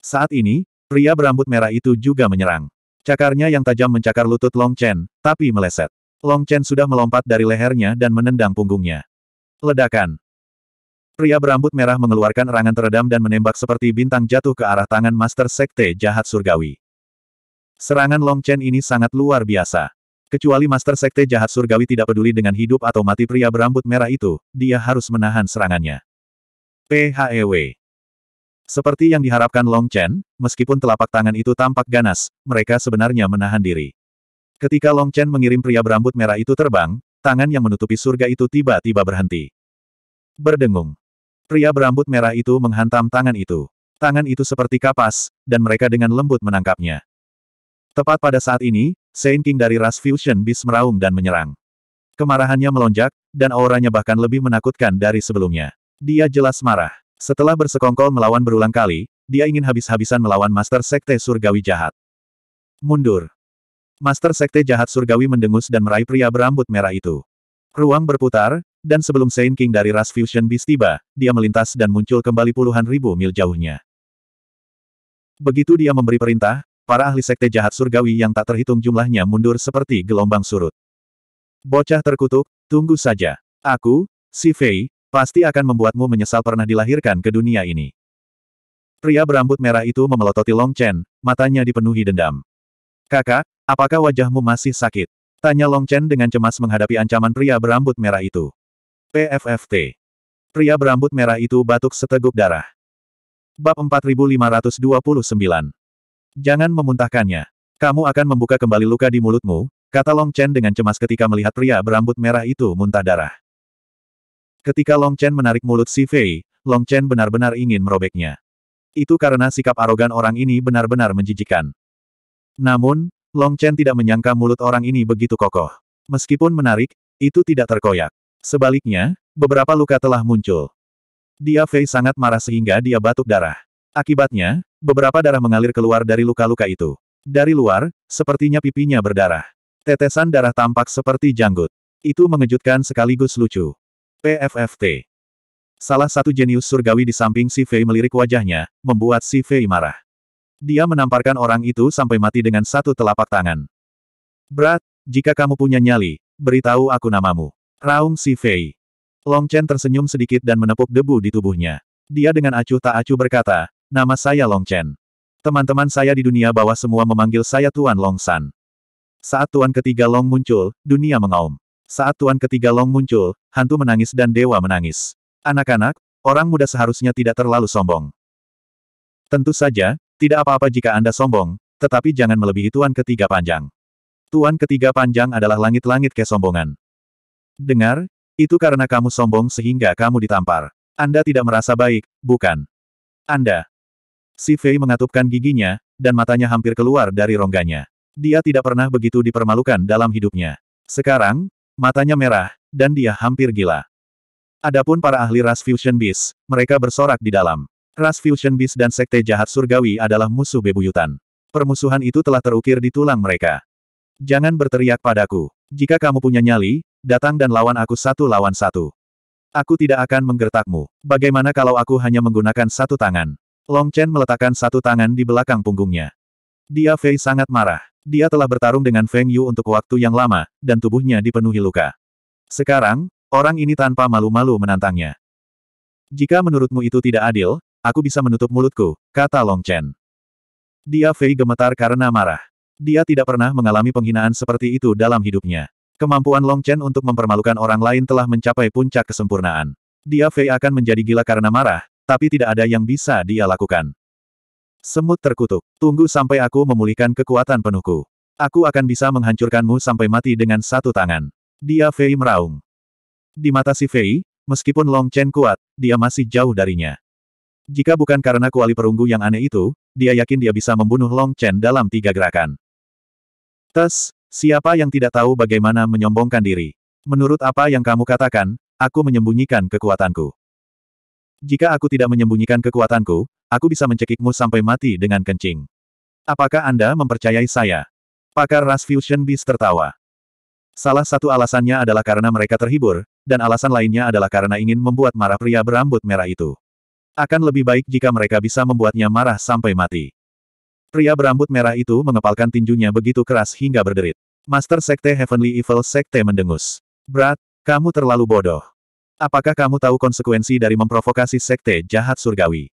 Saat ini, pria berambut merah itu juga menyerang. Cakarnya yang tajam mencakar lutut Long Chen, tapi meleset. Long Chen sudah melompat dari lehernya dan menendang punggungnya. Ledakan. Pria berambut merah mengeluarkan erangan teredam dan menembak seperti bintang jatuh ke arah tangan Master Sekte Jahat Surgawi. Serangan Long Chen ini sangat luar biasa. Kecuali Master Sekte Jahat Surgawi tidak peduli dengan hidup atau mati pria berambut merah itu, dia harus menahan serangannya. PHEW seperti yang diharapkan Long Chen, meskipun telapak tangan itu tampak ganas, mereka sebenarnya menahan diri. Ketika Long Chen mengirim pria berambut merah itu terbang, tangan yang menutupi surga itu tiba-tiba berhenti. Berdengung. Pria berambut merah itu menghantam tangan itu. Tangan itu seperti kapas, dan mereka dengan lembut menangkapnya. Tepat pada saat ini, Saint King dari ras Fusion Beast meraung dan menyerang. Kemarahannya melonjak, dan auranya bahkan lebih menakutkan dari sebelumnya. Dia jelas marah. Setelah bersekongkol melawan berulang kali, dia ingin habis-habisan melawan Master Sekte Surgawi Jahat. Mundur. Master Sekte Jahat Surgawi mendengus dan meraih pria berambut merah itu. Ruang berputar, dan sebelum Saint King dari Ras Fusion Beast tiba, dia melintas dan muncul kembali puluhan ribu mil jauhnya. Begitu dia memberi perintah, para ahli Sekte Jahat Surgawi yang tak terhitung jumlahnya mundur seperti gelombang surut. Bocah terkutuk, tunggu saja. Aku, si Fei, Pasti akan membuatmu menyesal pernah dilahirkan ke dunia ini. Pria berambut merah itu memelototi Long Chen, matanya dipenuhi dendam. Kakak, apakah wajahmu masih sakit? Tanya Long Chen dengan cemas menghadapi ancaman pria berambut merah itu. PFFT. Pria berambut merah itu batuk seteguk darah. Bab 4529. Jangan memuntahkannya. Kamu akan membuka kembali luka di mulutmu, kata Long Chen dengan cemas ketika melihat pria berambut merah itu muntah darah. Ketika Long Chen menarik mulut Si Fei, Long Chen benar-benar ingin merobeknya. Itu karena sikap arogan orang ini benar-benar menjijikan. Namun, Long Chen tidak menyangka mulut orang ini begitu kokoh. Meskipun menarik, itu tidak terkoyak. Sebaliknya, beberapa luka telah muncul. Dia Fei sangat marah sehingga dia batuk darah. Akibatnya, beberapa darah mengalir keluar dari luka-luka itu. Dari luar, sepertinya pipinya berdarah. Tetesan darah tampak seperti janggut. Itu mengejutkan sekaligus lucu. PFFT. Salah satu jenius surgawi di samping Si Fei melirik wajahnya, membuat Si Fei marah. Dia menamparkan orang itu sampai mati dengan satu telapak tangan. Berat, jika kamu punya nyali, beritahu aku namamu. Raung Si Fei. Long Chen tersenyum sedikit dan menepuk debu di tubuhnya. Dia dengan acuh tak acuh berkata, nama saya Long Chen. Teman-teman saya di dunia bawah semua memanggil saya Tuan Long San. Saat Tuan ketiga Long muncul, dunia mengaum. Saat tuan ketiga Long muncul, hantu menangis dan dewa menangis. Anak-anak, orang muda seharusnya tidak terlalu sombong. Tentu saja, tidak apa-apa jika Anda sombong, tetapi jangan melebihi tuan ketiga panjang. Tuan ketiga panjang adalah langit-langit kesombongan. Dengar, itu karena kamu sombong sehingga kamu ditampar. Anda tidak merasa baik, bukan? Anda. Si Fei mengatupkan giginya, dan matanya hampir keluar dari rongganya. Dia tidak pernah begitu dipermalukan dalam hidupnya. Sekarang, Matanya merah, dan dia hampir gila. Adapun para ahli ras Fusion Beast, mereka bersorak di dalam. Ras Fusion Beast dan Sekte Jahat Surgawi adalah musuh bebuyutan. Permusuhan itu telah terukir di tulang mereka. Jangan berteriak padaku. Jika kamu punya nyali, datang dan lawan aku satu lawan satu. Aku tidak akan menggertakmu. Bagaimana kalau aku hanya menggunakan satu tangan? Long Chen meletakkan satu tangan di belakang punggungnya. Dia Fei sangat marah. Dia telah bertarung dengan Feng Yu untuk waktu yang lama, dan tubuhnya dipenuhi luka. Sekarang, orang ini tanpa malu-malu menantangnya. Jika menurutmu itu tidak adil, aku bisa menutup mulutku, kata Long Chen. Dia Fei gemetar karena marah. Dia tidak pernah mengalami penghinaan seperti itu dalam hidupnya. Kemampuan Long Chen untuk mempermalukan orang lain telah mencapai puncak kesempurnaan. Dia Fei akan menjadi gila karena marah, tapi tidak ada yang bisa dia lakukan. Semut terkutuk. Tunggu sampai aku memulihkan kekuatan penuhku. Aku akan bisa menghancurkanmu sampai mati dengan satu tangan. Dia Fei meraung. Di mata si Fei, meskipun Long Chen kuat, dia masih jauh darinya. Jika bukan karena kuali perunggu yang aneh itu, dia yakin dia bisa membunuh Long Chen dalam tiga gerakan. Tes, siapa yang tidak tahu bagaimana menyombongkan diri? Menurut apa yang kamu katakan, aku menyembunyikan kekuatanku. Jika aku tidak menyembunyikan kekuatanku, aku bisa mencekikmu sampai mati dengan kencing. Apakah Anda mempercayai saya? Pakar Ras Fusion Beast tertawa. Salah satu alasannya adalah karena mereka terhibur, dan alasan lainnya adalah karena ingin membuat marah pria berambut merah itu. Akan lebih baik jika mereka bisa membuatnya marah sampai mati. Pria berambut merah itu mengepalkan tinjunya begitu keras hingga berderit. Master Sekte Heavenly Evil Sekte mendengus. Brat, kamu terlalu bodoh. Apakah kamu tahu konsekuensi dari memprovokasi sekte jahat surgawi?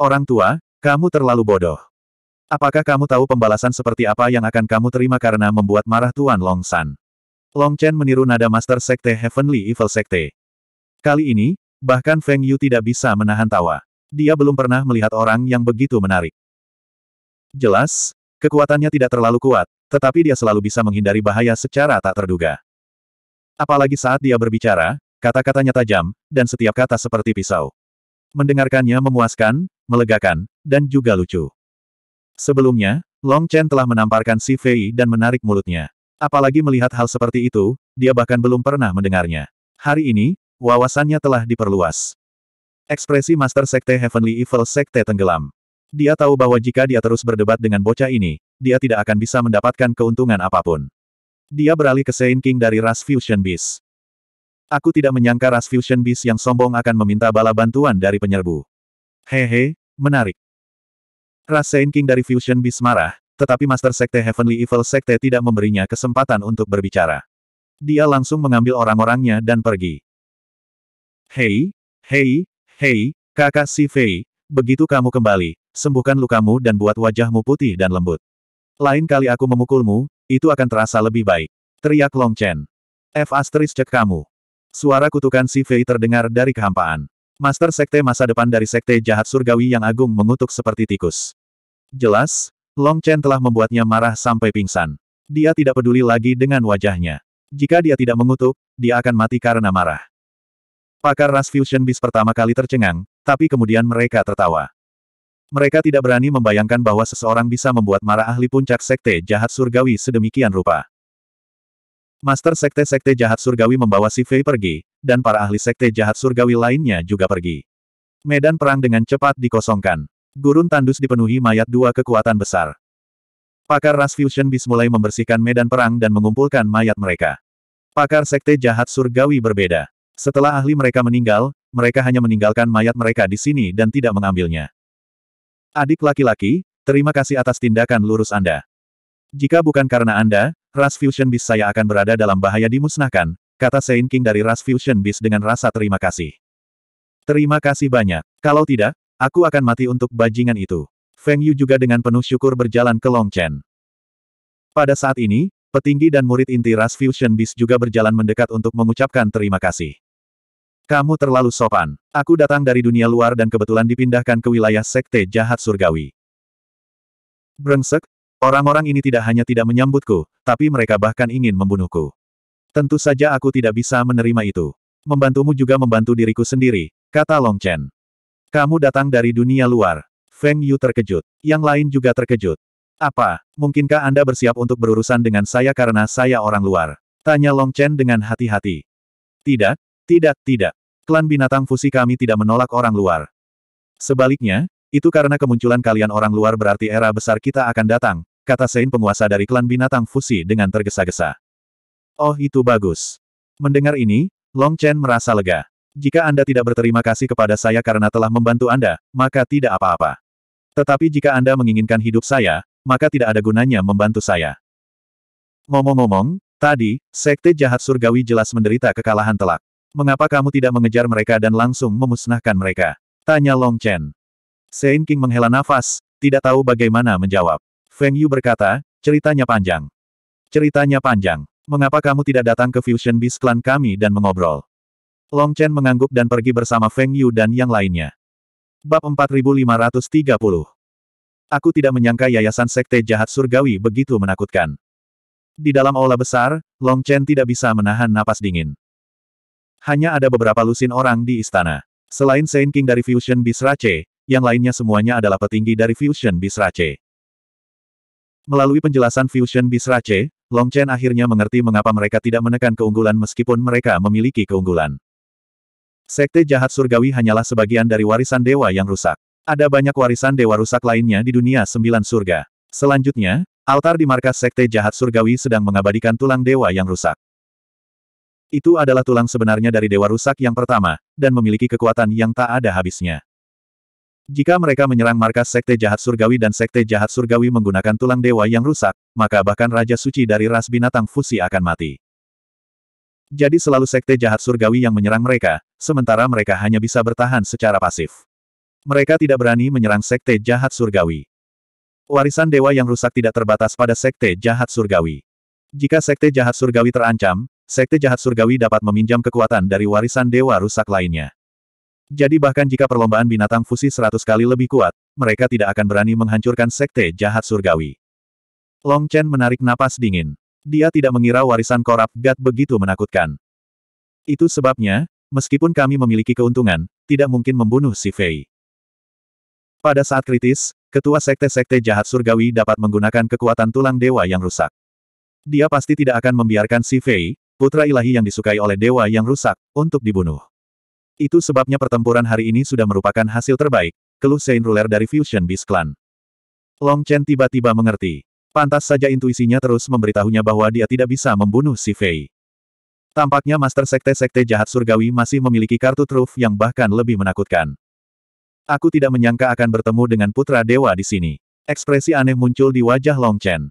Orang tua, kamu terlalu bodoh. Apakah kamu tahu pembalasan seperti apa yang akan kamu terima karena membuat marah Tuan Long San? Long Chen meniru nada Master Sekte Heavenly Evil Sekte. Kali ini, bahkan Feng Yu tidak bisa menahan tawa. Dia belum pernah melihat orang yang begitu menarik. Jelas, kekuatannya tidak terlalu kuat, tetapi dia selalu bisa menghindari bahaya secara tak terduga. Apalagi saat dia berbicara, kata-katanya tajam, dan setiap kata seperti pisau. Mendengarkannya memuaskan, melegakan, dan juga lucu. Sebelumnya, Long Chen telah menamparkan Si Fei dan menarik mulutnya. Apalagi melihat hal seperti itu, dia bahkan belum pernah mendengarnya. Hari ini, wawasannya telah diperluas. Ekspresi Master Sekte Heavenly Evil Sekte tenggelam. Dia tahu bahwa jika dia terus berdebat dengan bocah ini, dia tidak akan bisa mendapatkan keuntungan apapun. Dia beralih ke Saint King dari Ras Fusion Beast. Aku tidak menyangka Ras Fusion Beast yang sombong akan meminta bala bantuan dari penyerbu. Hehe, Menarik. Rasain King dari Fusion Beast marah, tetapi Master Sekte Heavenly Evil Sekte tidak memberinya kesempatan untuk berbicara. Dia langsung mengambil orang-orangnya dan pergi. Hei, hei, hei, kakak si Fei, begitu kamu kembali, sembuhkan lukamu dan buat wajahmu putih dan lembut. Lain kali aku memukulmu, itu akan terasa lebih baik. Teriak Long Chen. F asteris cek kamu. Suara kutukan si Fei terdengar dari kehampaan. Master Sekte masa depan dari Sekte Jahat Surgawi yang agung mengutuk seperti tikus. Jelas, Long Chen telah membuatnya marah sampai pingsan. Dia tidak peduli lagi dengan wajahnya. Jika dia tidak mengutuk, dia akan mati karena marah. Pakar ras Fusion Beast pertama kali tercengang, tapi kemudian mereka tertawa. Mereka tidak berani membayangkan bahwa seseorang bisa membuat marah ahli puncak Sekte Jahat Surgawi sedemikian rupa. Master sekte-sekte jahat surgawi membawa si Fei pergi, dan para ahli sekte jahat surgawi lainnya juga pergi. Medan perang dengan cepat dikosongkan. Gurun tandus dipenuhi mayat dua kekuatan besar. Pakar Ras Fusion Beast mulai membersihkan medan perang dan mengumpulkan mayat mereka. Pakar sekte jahat surgawi berbeda. Setelah ahli mereka meninggal, mereka hanya meninggalkan mayat mereka di sini dan tidak mengambilnya. Adik laki-laki, terima kasih atas tindakan lurus Anda. Jika bukan karena Anda, Ras Fusion Beast saya akan berada dalam bahaya dimusnahkan, kata Saint King dari Ras Fusion Beast dengan rasa terima kasih. Terima kasih banyak. Kalau tidak, aku akan mati untuk bajingan itu. Feng Yu juga dengan penuh syukur berjalan ke Longchen. Pada saat ini, petinggi dan murid inti Ras Fusion Beast juga berjalan mendekat untuk mengucapkan terima kasih. Kamu terlalu sopan. Aku datang dari dunia luar dan kebetulan dipindahkan ke wilayah sekte jahat surgawi. Brengsek, Orang-orang ini tidak hanya tidak menyambutku, tapi mereka bahkan ingin membunuhku. Tentu saja aku tidak bisa menerima itu. Membantumu juga membantu diriku sendiri, kata Long Chen. Kamu datang dari dunia luar. Feng Yu terkejut. Yang lain juga terkejut. Apa, mungkinkah Anda bersiap untuk berurusan dengan saya karena saya orang luar? Tanya Long Chen dengan hati-hati. Tidak, tidak, tidak. Klan binatang fusi kami tidak menolak orang luar. Sebaliknya, itu karena kemunculan kalian orang luar berarti era besar kita akan datang, kata Sein penguasa dari klan binatang fusi dengan tergesa-gesa. Oh itu bagus. Mendengar ini, Long Chen merasa lega. Jika Anda tidak berterima kasih kepada saya karena telah membantu Anda, maka tidak apa-apa. Tetapi jika Anda menginginkan hidup saya, maka tidak ada gunanya membantu saya. Ngomong-ngomong, tadi, Sekte Jahat Surgawi jelas menderita kekalahan telak. Mengapa kamu tidak mengejar mereka dan langsung memusnahkan mereka? Tanya Long Chen. Sein King menghela nafas, tidak tahu bagaimana menjawab. Feng Yu berkata, ceritanya panjang. Ceritanya panjang. Mengapa kamu tidak datang ke Fusion Beast Clan kami dan mengobrol? Long Chen mengangguk dan pergi bersama Feng Yu dan yang lainnya. Bab 4530 Aku tidak menyangka Yayasan Sekte Jahat Surgawi begitu menakutkan. Di dalam aula besar, Long Chen tidak bisa menahan napas dingin. Hanya ada beberapa lusin orang di istana. Selain Saint King dari Fusion Bisrace, yang lainnya semuanya adalah petinggi dari Fusion Bisrace. Melalui penjelasan Fusion Bisra Long Chen akhirnya mengerti mengapa mereka tidak menekan keunggulan meskipun mereka memiliki keunggulan. Sekte jahat surgawi hanyalah sebagian dari warisan dewa yang rusak. Ada banyak warisan dewa rusak lainnya di dunia sembilan surga. Selanjutnya, altar di markas sekte jahat surgawi sedang mengabadikan tulang dewa yang rusak. Itu adalah tulang sebenarnya dari dewa rusak yang pertama, dan memiliki kekuatan yang tak ada habisnya. Jika mereka menyerang markas Sekte Jahat Surgawi dan Sekte Jahat Surgawi menggunakan tulang dewa yang rusak, maka bahkan Raja Suci dari ras binatang fusi akan mati. Jadi selalu Sekte Jahat Surgawi yang menyerang mereka, sementara mereka hanya bisa bertahan secara pasif. Mereka tidak berani menyerang Sekte Jahat Surgawi. Warisan dewa yang rusak tidak terbatas pada Sekte Jahat Surgawi. Jika Sekte Jahat Surgawi terancam, Sekte Jahat Surgawi dapat meminjam kekuatan dari warisan dewa rusak lainnya. Jadi bahkan jika perlombaan binatang fusi seratus kali lebih kuat, mereka tidak akan berani menghancurkan sekte jahat surgawi. Long Chen menarik napas dingin. Dia tidak mengira warisan korap Gat begitu menakutkan. Itu sebabnya, meskipun kami memiliki keuntungan, tidak mungkin membunuh si Fei. Pada saat kritis, ketua sekte-sekte jahat surgawi dapat menggunakan kekuatan tulang dewa yang rusak. Dia pasti tidak akan membiarkan si Fei, putra ilahi yang disukai oleh dewa yang rusak, untuk dibunuh. Itu sebabnya pertempuran hari ini sudah merupakan hasil terbaik, keluh Sein Ruler dari Fusion Beast Clan. Long Chen tiba-tiba mengerti. Pantas saja intuisinya terus memberitahunya bahwa dia tidak bisa membunuh si Fei. Tampaknya Master Sekte-Sekte Jahat Surgawi masih memiliki kartu truf yang bahkan lebih menakutkan. Aku tidak menyangka akan bertemu dengan Putra Dewa di sini. Ekspresi aneh muncul di wajah Long Chen.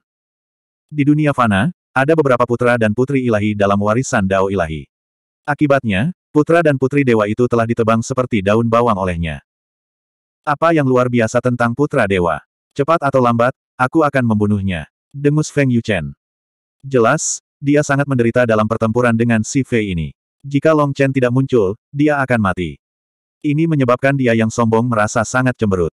Di dunia fana, ada beberapa putra dan putri ilahi dalam warisan Dao ilahi. Akibatnya, Putra dan putri dewa itu telah ditebang seperti daun bawang olehnya. Apa yang luar biasa tentang putra dewa? Cepat atau lambat, aku akan membunuhnya. Dengus Feng Yuchen. Jelas, dia sangat menderita dalam pertempuran dengan si Fei ini. Jika Long Chen tidak muncul, dia akan mati. Ini menyebabkan dia yang sombong merasa sangat cemberut.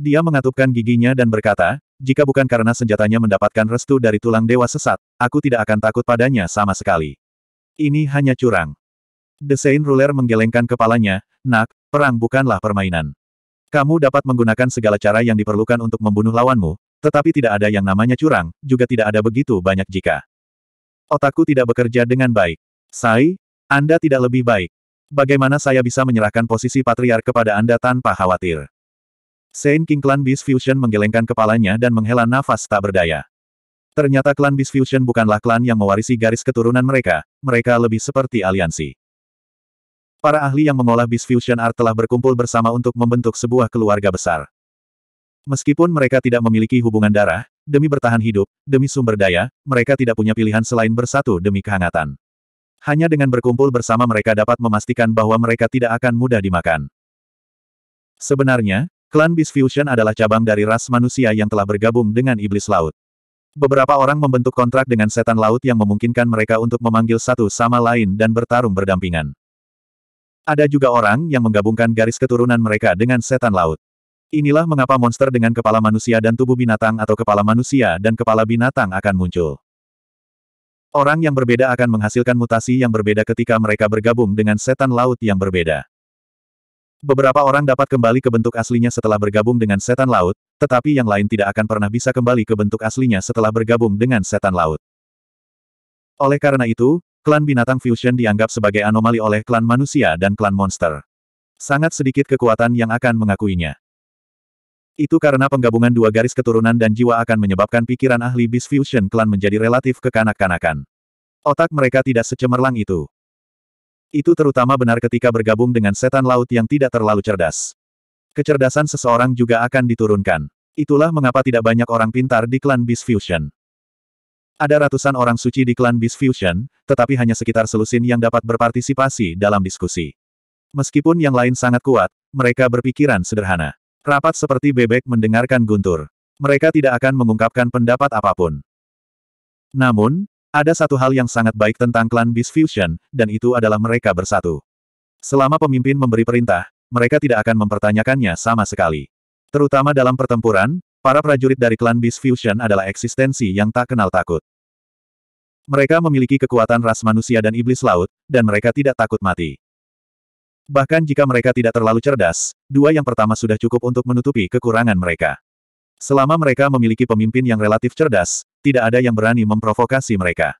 Dia mengatupkan giginya dan berkata, jika bukan karena senjatanya mendapatkan restu dari tulang dewa sesat, aku tidak akan takut padanya sama sekali. Ini hanya curang. Desain ruler menggelengkan kepalanya, nak, perang bukanlah permainan. Kamu dapat menggunakan segala cara yang diperlukan untuk membunuh lawanmu, tetapi tidak ada yang namanya curang, juga tidak ada begitu banyak jika. Otakku tidak bekerja dengan baik. Sai, Anda tidak lebih baik. Bagaimana saya bisa menyerahkan posisi patriark kepada Anda tanpa khawatir? Saint King Clan Beast Fusion menggelengkan kepalanya dan menghela nafas tak berdaya. Ternyata Clan Beast Fusion bukanlah klan yang mewarisi garis keturunan mereka, mereka lebih seperti aliansi. Para ahli yang mengolah bis Fusion Art telah berkumpul bersama untuk membentuk sebuah keluarga besar. Meskipun mereka tidak memiliki hubungan darah, demi bertahan hidup, demi sumber daya, mereka tidak punya pilihan selain bersatu demi kehangatan. Hanya dengan berkumpul bersama mereka dapat memastikan bahwa mereka tidak akan mudah dimakan. Sebenarnya, klan Beast Fusion adalah cabang dari ras manusia yang telah bergabung dengan iblis laut. Beberapa orang membentuk kontrak dengan setan laut yang memungkinkan mereka untuk memanggil satu sama lain dan bertarung berdampingan. Ada juga orang yang menggabungkan garis keturunan mereka dengan setan laut. Inilah mengapa monster dengan kepala manusia dan tubuh binatang atau kepala manusia dan kepala binatang akan muncul. Orang yang berbeda akan menghasilkan mutasi yang berbeda ketika mereka bergabung dengan setan laut yang berbeda. Beberapa orang dapat kembali ke bentuk aslinya setelah bergabung dengan setan laut, tetapi yang lain tidak akan pernah bisa kembali ke bentuk aslinya setelah bergabung dengan setan laut. Oleh karena itu, Klan binatang fusion dianggap sebagai anomali oleh klan manusia dan klan monster. Sangat sedikit kekuatan yang akan mengakuinya. Itu karena penggabungan dua garis keturunan dan jiwa akan menyebabkan pikiran ahli bis fusion klan menjadi relatif kekanak-kanakan. Otak mereka tidak secemerlang itu. Itu terutama benar ketika bergabung dengan setan laut yang tidak terlalu cerdas. Kecerdasan seseorang juga akan diturunkan. Itulah mengapa tidak banyak orang pintar di klan bis fusion. Ada ratusan orang suci di klan Beast Fusion, tetapi hanya sekitar selusin yang dapat berpartisipasi dalam diskusi. Meskipun yang lain sangat kuat, mereka berpikiran sederhana. Rapat seperti bebek mendengarkan guntur. Mereka tidak akan mengungkapkan pendapat apapun. Namun, ada satu hal yang sangat baik tentang klan Beast Fusion, dan itu adalah mereka bersatu. Selama pemimpin memberi perintah, mereka tidak akan mempertanyakannya sama sekali. Terutama dalam pertempuran, Para prajurit dari klan Beast Fusion adalah eksistensi yang tak kenal takut. Mereka memiliki kekuatan ras manusia dan iblis laut, dan mereka tidak takut mati. Bahkan jika mereka tidak terlalu cerdas, dua yang pertama sudah cukup untuk menutupi kekurangan mereka. Selama mereka memiliki pemimpin yang relatif cerdas, tidak ada yang berani memprovokasi mereka.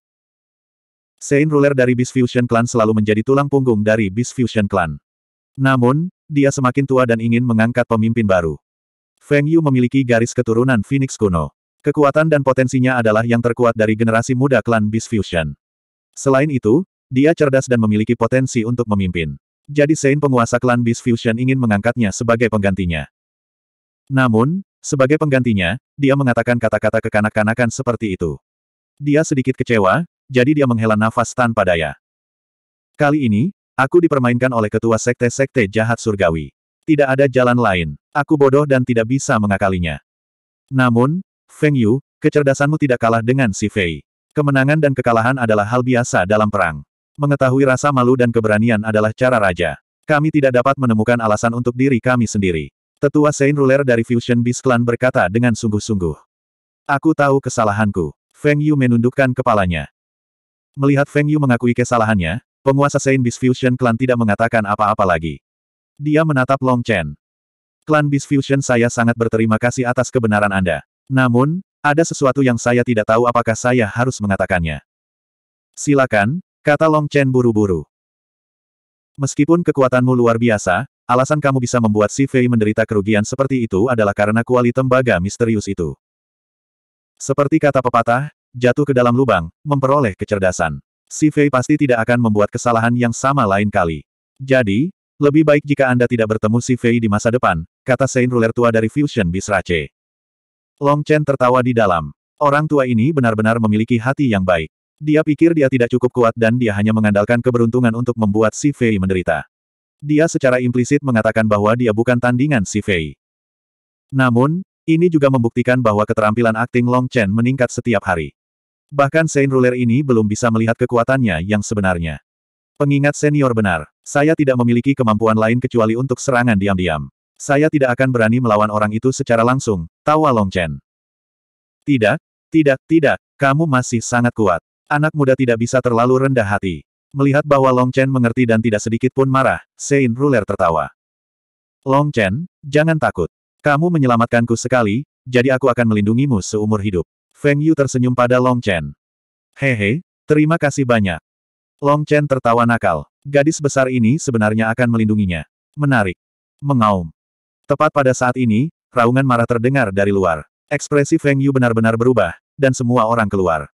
Sein Ruler dari Beast Fusion Clan selalu menjadi tulang punggung dari Beast Fusion Clan. Namun, dia semakin tua dan ingin mengangkat pemimpin baru. Feng Yu memiliki garis keturunan Phoenix kuno. Kekuatan dan potensinya adalah yang terkuat dari generasi muda klan Beast Fusion. Selain itu, dia cerdas dan memiliki potensi untuk memimpin. Jadi Sein penguasa klan Beast Fusion ingin mengangkatnya sebagai penggantinya. Namun, sebagai penggantinya, dia mengatakan kata-kata kekanak-kanakan seperti itu. Dia sedikit kecewa, jadi dia menghela nafas tanpa daya. Kali ini, aku dipermainkan oleh ketua sekte-sekte jahat surgawi. Tidak ada jalan lain. Aku bodoh dan tidak bisa mengakalinya. Namun, Feng Yu, kecerdasanmu tidak kalah dengan si Fei. Kemenangan dan kekalahan adalah hal biasa dalam perang. Mengetahui rasa malu dan keberanian adalah cara raja. Kami tidak dapat menemukan alasan untuk diri kami sendiri. Tetua Sein Ruler dari Fusion Beast Clan berkata dengan sungguh-sungguh. Aku tahu kesalahanku. Feng Yu menundukkan kepalanya. Melihat Feng Yu mengakui kesalahannya, penguasa Sein Beast Fusion Clan tidak mengatakan apa-apa lagi. Dia menatap Long Chen. Klan Beast Fusion saya sangat berterima kasih atas kebenaran Anda. Namun, ada sesuatu yang saya tidak tahu apakah saya harus mengatakannya. Silakan, kata Long Chen buru-buru. Meskipun kekuatanmu luar biasa, alasan kamu bisa membuat Si Fei menderita kerugian seperti itu adalah karena kuali tembaga misterius itu. Seperti kata pepatah, jatuh ke dalam lubang, memperoleh kecerdasan. Si Fei pasti tidak akan membuat kesalahan yang sama lain kali. Jadi, lebih baik jika Anda tidak bertemu Si Fei di masa depan, kata Saint Ruler tua dari Fusion Bisrace. Long Chen tertawa di dalam. Orang tua ini benar-benar memiliki hati yang baik. Dia pikir dia tidak cukup kuat dan dia hanya mengandalkan keberuntungan untuk membuat Si Fei menderita. Dia secara implisit mengatakan bahwa dia bukan tandingan Si Fei. Namun, ini juga membuktikan bahwa keterampilan akting Long Chen meningkat setiap hari. Bahkan Saint Ruler ini belum bisa melihat kekuatannya yang sebenarnya. Pengingat senior benar, saya tidak memiliki kemampuan lain kecuali untuk serangan diam-diam. Saya tidak akan berani melawan orang itu secara langsung, tawa Long Chen. Tidak, tidak, tidak, kamu masih sangat kuat. Anak muda tidak bisa terlalu rendah hati. Melihat bahwa Long Chen mengerti dan tidak sedikit pun marah, Sein Ruler tertawa. Long Chen, jangan takut. Kamu menyelamatkanku sekali, jadi aku akan melindungimu seumur hidup. Feng Yu tersenyum pada Long Chen. Hehe, terima kasih banyak. Long Chen tertawa nakal. Gadis besar ini sebenarnya akan melindunginya. Menarik. Mengaum. Tepat pada saat ini, raungan marah terdengar dari luar. Ekspresi Feng Yu benar-benar berubah, dan semua orang keluar.